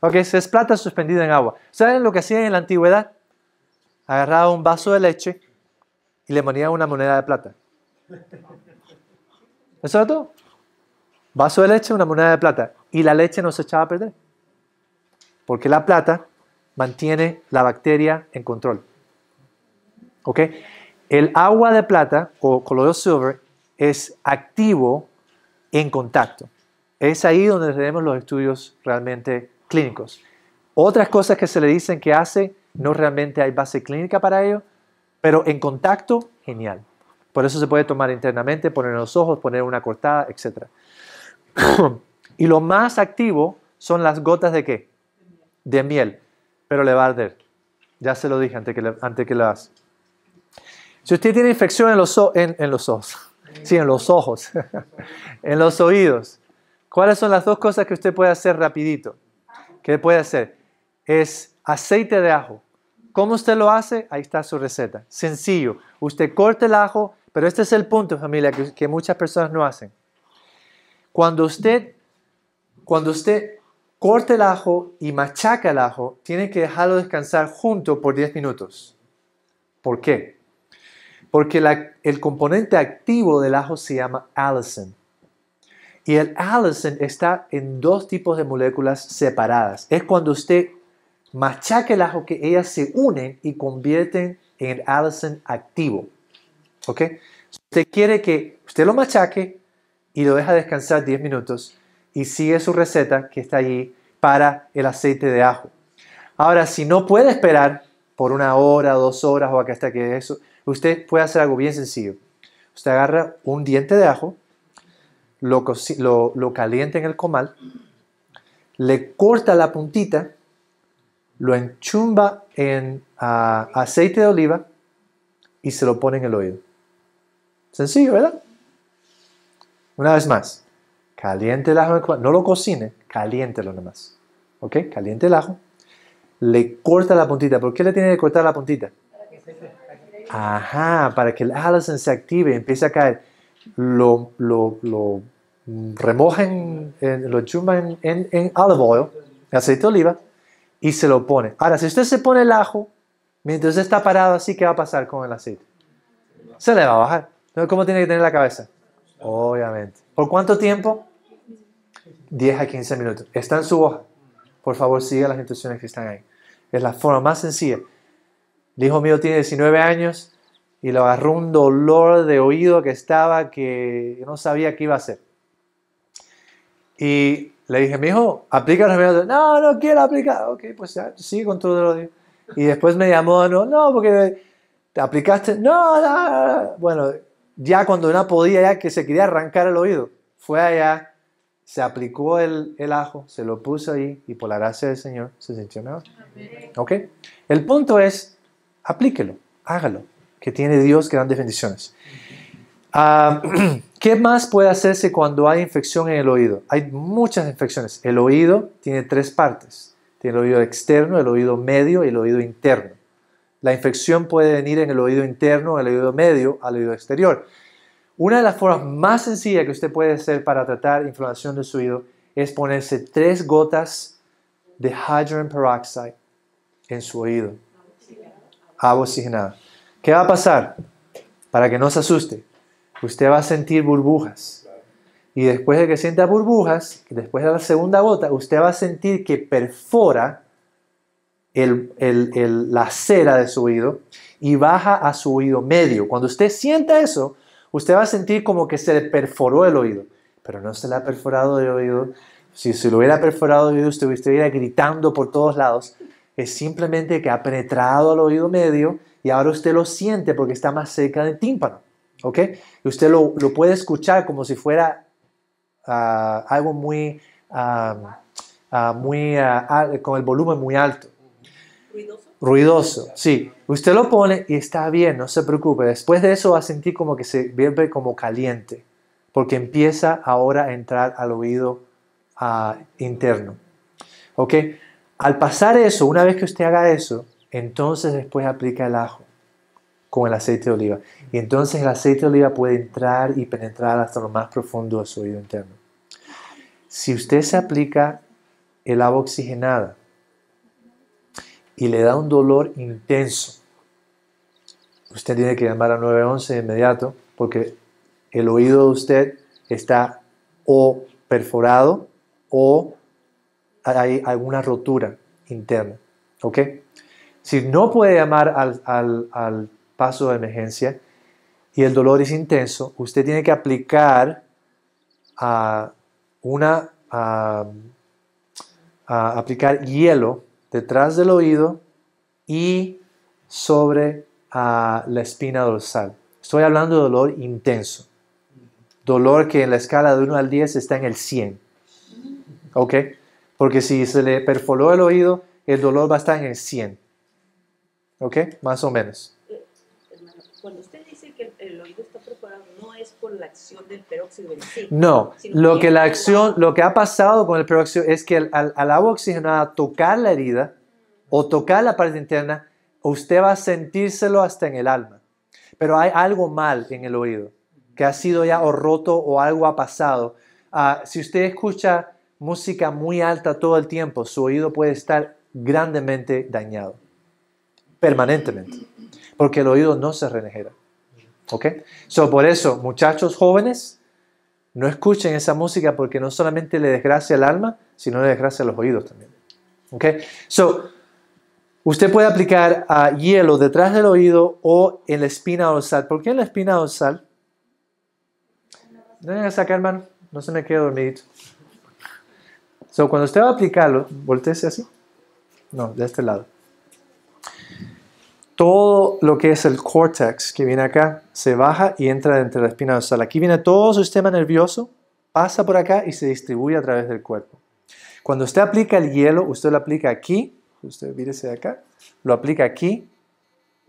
Ok, es plata suspendida en agua. ¿Saben lo que hacían en la antigüedad? Agarraban un vaso de leche y le ponían una moneda de plata. ¿Eso era todo? Vaso de leche, una moneda de plata. Y la leche no se echaba a perder. Porque la plata mantiene la bacteria en control. ¿Ok? El agua de plata o color silver es activo en contacto. Es ahí donde tenemos los estudios realmente clínicos. Otras cosas que se le dicen que hace, no realmente hay base clínica para ello, pero en contacto, genial. Por eso se puede tomar internamente, poner en los ojos, poner una cortada, etc. <clears throat> y lo más activo son las gotas de qué? De miel, pero le va a arder. Ya se lo dije antes que, antes que lo hagas. Si usted tiene infección en los, en los ojos, <laughs> sí, en los ojos, <laughs> en los oídos, ¿cuáles son las dos cosas que usted puede hacer rapidito? ¿Qué puede hacer? Es aceite de ajo. ¿Cómo usted lo hace? Ahí está su receta. Sencillo. Usted corta el ajo, pero este es el punto, familia, que, muchas personas no hacen. Cuando usted, cuando usted corta el ajo y machaca el ajo, tiene que dejarlo descansar junto por 10 minutos. ¿Por qué? Porque la, el componente activo del ajo se llama allicin. Y el allicin está en dos tipos de moléculas separadas. Es cuando usted machaca el ajo que ellas se unen y convierten en el allicin activo. ¿Ok? Usted quiere que usted lo machaque y lo deja descansar 10 minutos y sigue su receta que está allí para el aceite de ajo. Ahora, si no puede esperar por una hora, dos horas o hasta que eso, usted puede hacer algo bien sencillo. Usted agarra un diente de ajo, lo, lo, calienta en el comal, le corta la puntita, lo enchumba en aceite de oliva y se lo pone en el oído. Sencillo, ¿verdad? Una vez más, caliente el ajo, no lo cocine, caliéntelo nomás. ¿Ok? Caliente el ajo, le corta la puntita. ¿Por qué le tiene que cortar la puntita? Ajá, para que el ala se active y empiece a caer lo, lo, lo remojan, lo chuman en, en olive oil, aceite de oliva, y se lo pone. Ahora, si usted se pone el ajo, mientras está parado así, ¿qué va a pasar con el aceite? Se le va a bajar. ¿cómo tiene que tener la cabeza? Obviamente. ¿Por cuánto tiempo? 10 a 15 minutos. Está en su hoja. Por favor, siga las instrucciones que están ahí. Es la forma más sencilla. El hijo mío tiene 19 años, y le agarró un dolor de oído que estaba que no sabía qué iba a hacer. Y le dije, mi hijo, aplica el remedio. No, no quiero aplicar. Ok, pues ya, sigue con todo el odio. Y después me llamó, no, no, porque te aplicaste. No, no, no, Bueno, ya cuando no podía, ya que se quería arrancar el oído, fue allá, se aplicó el, el ajo, se lo puso ahí y por la gracia del Señor se sintió mejor. Ok. El punto es, aplíquelo, hágalo que tiene Dios grandes bendiciones. Ah, <clears throat> ¿Qué más puede hacerse cuando hay infección en el oído? Hay muchas infecciones. El oído tiene tres partes. Tiene el oído externo, el oído medio y el oído interno. La infección puede venir en el oído interno, el oído medio, al oído exterior. Una de las formas más sencillas que usted puede hacer para tratar inflamación de su oído es ponerse tres gotas de hydrogen peroxide en su oído, agua oxigenada. ¿Qué va a pasar? Para que no se asuste, usted va a sentir burbujas. Y después de que sienta burbujas, después de la segunda gota, usted va a sentir que perfora la cera de su oído y baja a su oído medio. Cuando usted sienta eso, usted va a sentir como que se le perforó el oído, pero no se le ha perforado el oído. Si se lo hubiera perforado el oído, usted estuviera gritando por todos lados. Es simplemente que ha penetrado al oído medio y ahora usted lo siente porque está más cerca del tímpano. ¿Ok? usted lo, puede escuchar como si fuera ah, algo muy, ah, ah, muy con el volumen muy alto. ¿Ruidoso? Ruidoso, sí. Usted lo pone y está bien, no se preocupe. Después de eso va a sentir como que se vuelve como caliente, porque empieza ahora a entrar al oído interno. ¿Ok? Al pasar eso, una vez que usted haga eso, entonces después aplica el ajo con el aceite de oliva. Y entonces el aceite de oliva puede entrar y penetrar hasta lo más profundo de su oído interno. Si usted se aplica el agua oxigenada y le da un dolor intenso, usted tiene que llamar a 911 de inmediato porque el oído de usted está o perforado o hay alguna rotura interna. ¿Ok? Si no puede llamar al, paso de emergencia y el dolor es intenso, usted tiene que aplicar hielo detrás del oído y sobre la espina dorsal. Estoy hablando de dolor intenso. Dolor que en la escala de 1 al 10 está en el 100. ¿Ok? Porque si se le perforó el oído, el dolor va a estar en el 100. ¿Ok? Más o menos. Eh, cuando usted dice que el, oído está preparado, no es por la acción del peróxido en sí. No, lo que, la acción, lo que ha pasado con el peróxido es que al, agua oxigenada tocar la herida o tocar la parte interna, usted va a sentírselo hasta en el alma. Pero hay algo mal en el oído, que ha sido ya o roto o algo ha pasado. Ah, si usted escucha música muy alta todo el tiempo, su oído puede estar grandemente dañado permanentemente, porque el oído no se renegera. ¿Ok? So, por eso, muchachos jóvenes, no escuchen esa música porque no solamente le desgracia el alma, sino le desgracia los oídos también. ¿Ok? So, usted puede aplicar a hielo detrás del oído o en la espina dorsal. ¿Por qué en la espina dorsal? No a sacar, No se me queda dormidito. So, cuando usted va a aplicarlo, voltese así. No, de este lado todo lo que es el córtex que viene acá se baja y entra entre la espina dorsal. Aquí viene todo su sistema nervioso, pasa por acá y se distribuye a través del cuerpo. Cuando usted aplica el hielo, usted lo aplica aquí, usted mírese de acá, lo aplica aquí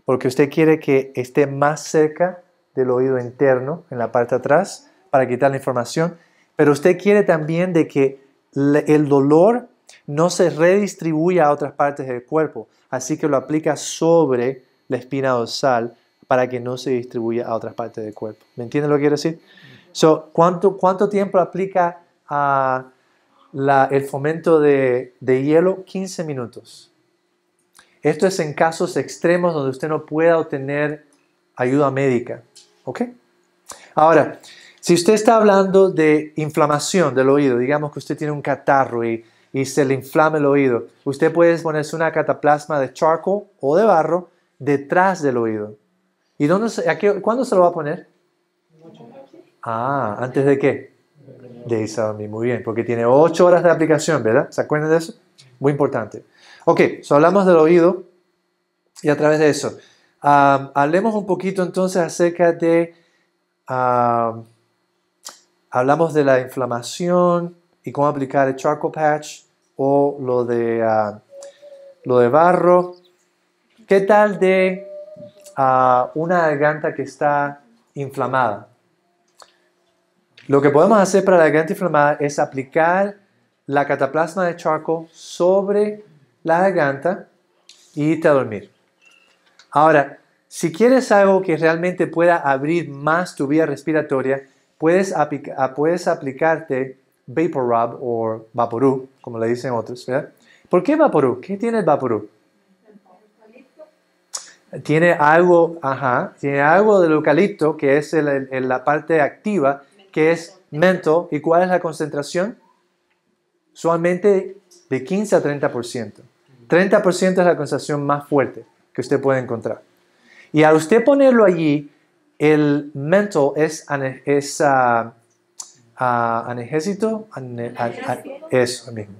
porque usted quiere que esté más cerca del oído interno, en la parte de atrás, para quitar la información, pero usted quiere también de que el dolor no se redistribuya a otras partes del cuerpo, así que lo aplica sobre la espina dorsal para que no se distribuya a otras partes del cuerpo. ¿Me entienden lo que quiero decir? ¿cuánto, ¿Cuánto tiempo aplica el fomento de, hielo? 15 minutos. Esto es en casos extremos donde usted no pueda obtener ayuda médica. ¿Ok? Ahora, si usted está hablando de inflamación del oído, digamos que usted tiene un catarro y y se le inflama el oído. Usted puede ponerse una cataplasma de charco o de barro detrás del oído. ¿Y dónde, cuándo se lo va a poner? Ah, ¿antes de qué? De Isabel, muy bien, porque tiene 8 horas de aplicación, ¿verdad? ¿Se acuerdan de eso? Muy importante. Ok, so hablamos del oído y a través de eso. Ah, hablemos un poquito entonces acerca de... Ah, hablamos de la inflamación, y cómo aplicar el charcoal patch o lo de, ah, lo de barro. ¿Qué tal de a ah, una garganta que está inflamada? Lo que podemos hacer para la garganta inflamada es aplicar la cataplasma de charcoal sobre la garganta y irte a dormir. Ahora, si quieres algo que realmente pueda abrir más tu vía respiratoria, puedes, puedes aplicarte vapor rub o vaporú, como le dicen otros. ¿Por qué vaporú? ¿Qué tiene el vaporú? Tiene algo, ajá, tiene algo del eucalipto que es la parte activa, que es mento. ¿Y cuál es la concentración? Solamente de 15 a 30%. 30% es la concentración más fuerte que usted puede encontrar. Y al usted ponerlo allí, el mentol es, esa ah, a, al ejército, a, eso mismo.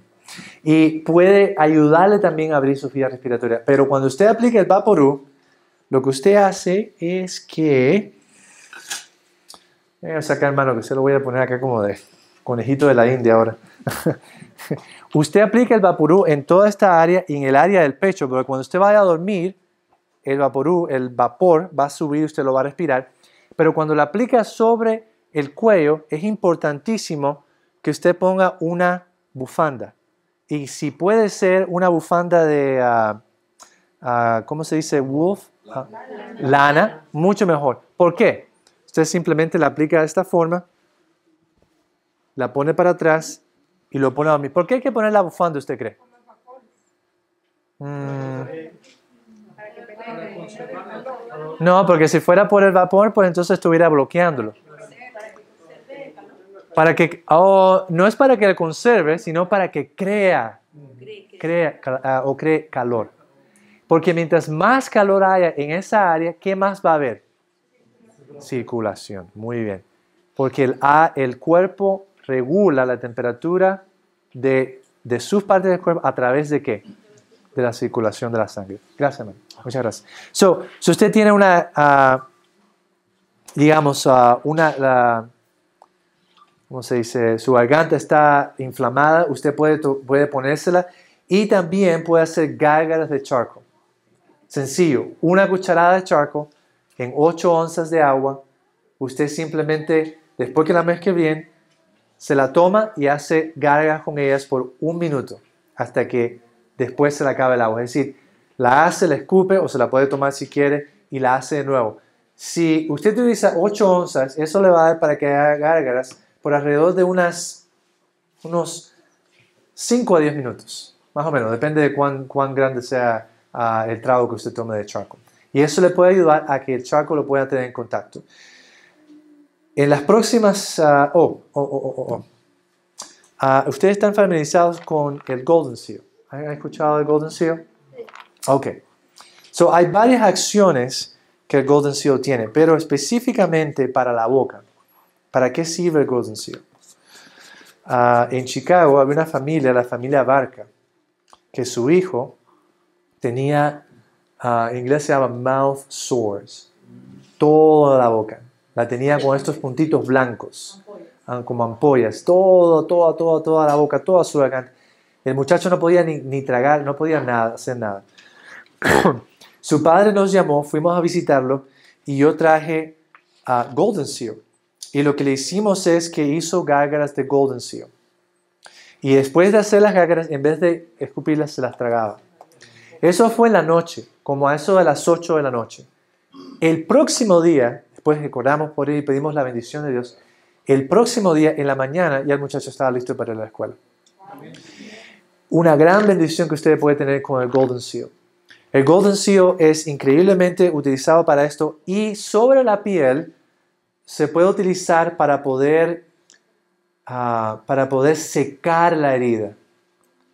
Y puede ayudarle también a abrir su vía respiratoria. Pero cuando usted aplica el Vaporú, lo que usted hace es que... Voy a sacar mano, que se lo voy a poner acá como de conejito de la India ahora. <laughs> usted aplica el Vaporú en toda esta área y en el área del pecho, porque cuando usted vaya a dormir, el Vaporú, el vapor va a subir, usted lo va a respirar. Pero cuando lo aplica sobre el cuello, es importantísimo que usted ponga una bufanda. Y si puede ser una bufanda de, ah, ah, ¿cómo se dice? Wolf, ah, lana, mucho mejor. ¿Por qué? Usted simplemente la aplica de esta forma, la pone para atrás y lo pone a mí. ¿Por qué hay que poner la bufanda, usted cree? Mm. No, porque si fuera por el vapor, pues entonces estuviera bloqueándolo. Para que, oh, no es para que la conserve, sino para que crea, crea ah, o cree calor. Porque mientras más calor haya en esa área, ¿qué más va a haber? Circulación. Muy bien. Porque el, ah, el cuerpo regula la temperatura de, sus partes del cuerpo a través de qué? De la circulación de la sangre. Gracias, man. Muchas gracias. si usted tiene una, ah, digamos, una como se dice? Su garganta está inflamada, usted puede, puede ponérsela y también puede hacer gárgaras de charco. Sencillo, una cucharada de charco en 8 onzas de agua, usted simplemente, después que la mezcle bien, se la toma y hace gárgaras con ellas por un minuto hasta que después se le acabe el agua. Es decir, la hace, la escupe o se la puede tomar si quiere y la hace de nuevo. Si usted utiliza 8 onzas, eso le va a dar para que haga gárgaras por alrededor de unas, unos 5 a 10 minutos, más o menos, depende de cuán, cuán grande sea ah, el trago que usted tome de charcoal. Y eso le puede ayudar a que el charco lo pueda tener en contacto. En las próximas... Ah, oh oh, oh, oh, oh, oh. Ah, Ustedes están familiarizados con el Golden Seal. ¿Han escuchado el Golden Seal? Ok. hay varias acciones que el Golden Seal tiene, pero específicamente para la boca. ¿Para qué sirve el Golden Seal? Ah, en Chicago había una familia, la familia Barca, que su hijo tenía, ah, en inglés se llama mouth sores, toda la boca. La tenía con estos puntitos blancos, ah, como ampollas, todo, toda, toda, toda la boca, toda su garganta. El muchacho no podía ni, tragar, no podía nada, hacer nada. <coughs> su padre nos llamó, fuimos a visitarlo y yo traje a Golden Seal y lo que le hicimos es que hizo gárgaras de Golden Seal. Y después de hacer las gárgaras, en vez de escupirlas, se las tragaba. Eso fue en la noche, como a eso de las 8 de la noche. El próximo día, después que por él y pedimos la bendición de Dios, el próximo día, en la mañana, ya el muchacho estaba listo para ir a la escuela. Una gran bendición que usted puede tener con el Golden Seal. El Golden Seal es increíblemente utilizado para esto y sobre la piel se puede utilizar para poder, ah, para poder secar la herida.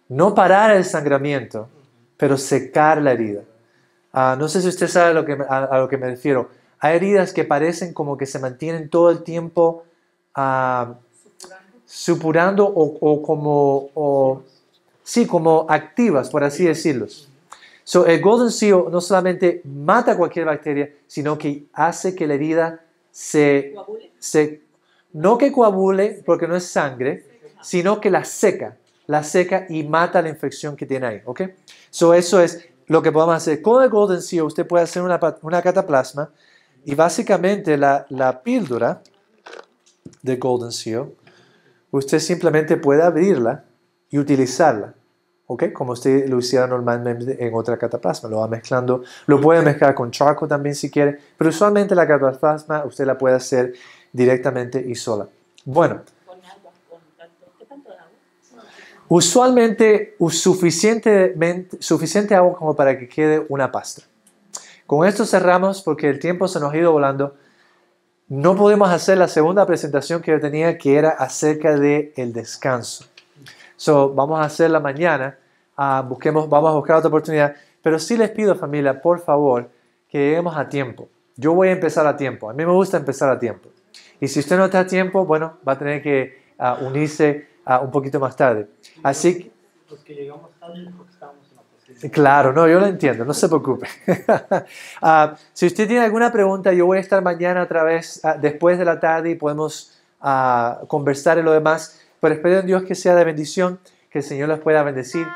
No parar el sangramiento, pero secar la herida. Ah, no sé si usted sabe a lo, que, a, lo que me refiero. Hay heridas que parecen como que se mantienen todo el tiempo ah, supurando o, como, o, sí, como activas, por así decirlo. So, el Golden Seal no solamente mata cualquier bacteria, sino que hace que la herida se, no que coagule, porque no es sangre, sino que la seca, la seca y mata la infección que tiene ahí, ¿ok? So eso es lo que podemos hacer. Con el Golden Seal usted puede hacer una, cataplasma y básicamente la, la píldora de Golden Seal, usted simplemente puede abrirla y utilizarla. ¿ok? Como usted lo hiciera normalmente en otra cataplasma, lo va mezclando. Lo puede mezclar con charco también si quiere, pero usualmente la cataplasma usted la puede hacer directamente y sola. Bueno. Usualmente suficiente agua como para que quede una pasta. Con esto cerramos porque el tiempo se nos ha ido volando. No podemos hacer la segunda presentación que yo tenía que era acerca del el descanso. So, vamos a hacer la mañana. Ah, busquemos, vamos a buscar otra oportunidad. Pero sí les pido, familia, por favor, que lleguemos a tiempo. Yo voy a empezar a tiempo. A mí me gusta empezar a tiempo. Y si usted no está a tiempo, bueno, va a tener que ah, unirse ah, un poquito más tarde. Así que... llegamos tarde en Claro, no, yo lo entiendo, no se preocupe. <laughs> si usted tiene alguna pregunta, yo voy a estar mañana otra vez después de la tarde y podemos conversar en lo demás pero espero en Dios que sea de bendición, que el Señor los pueda bendecir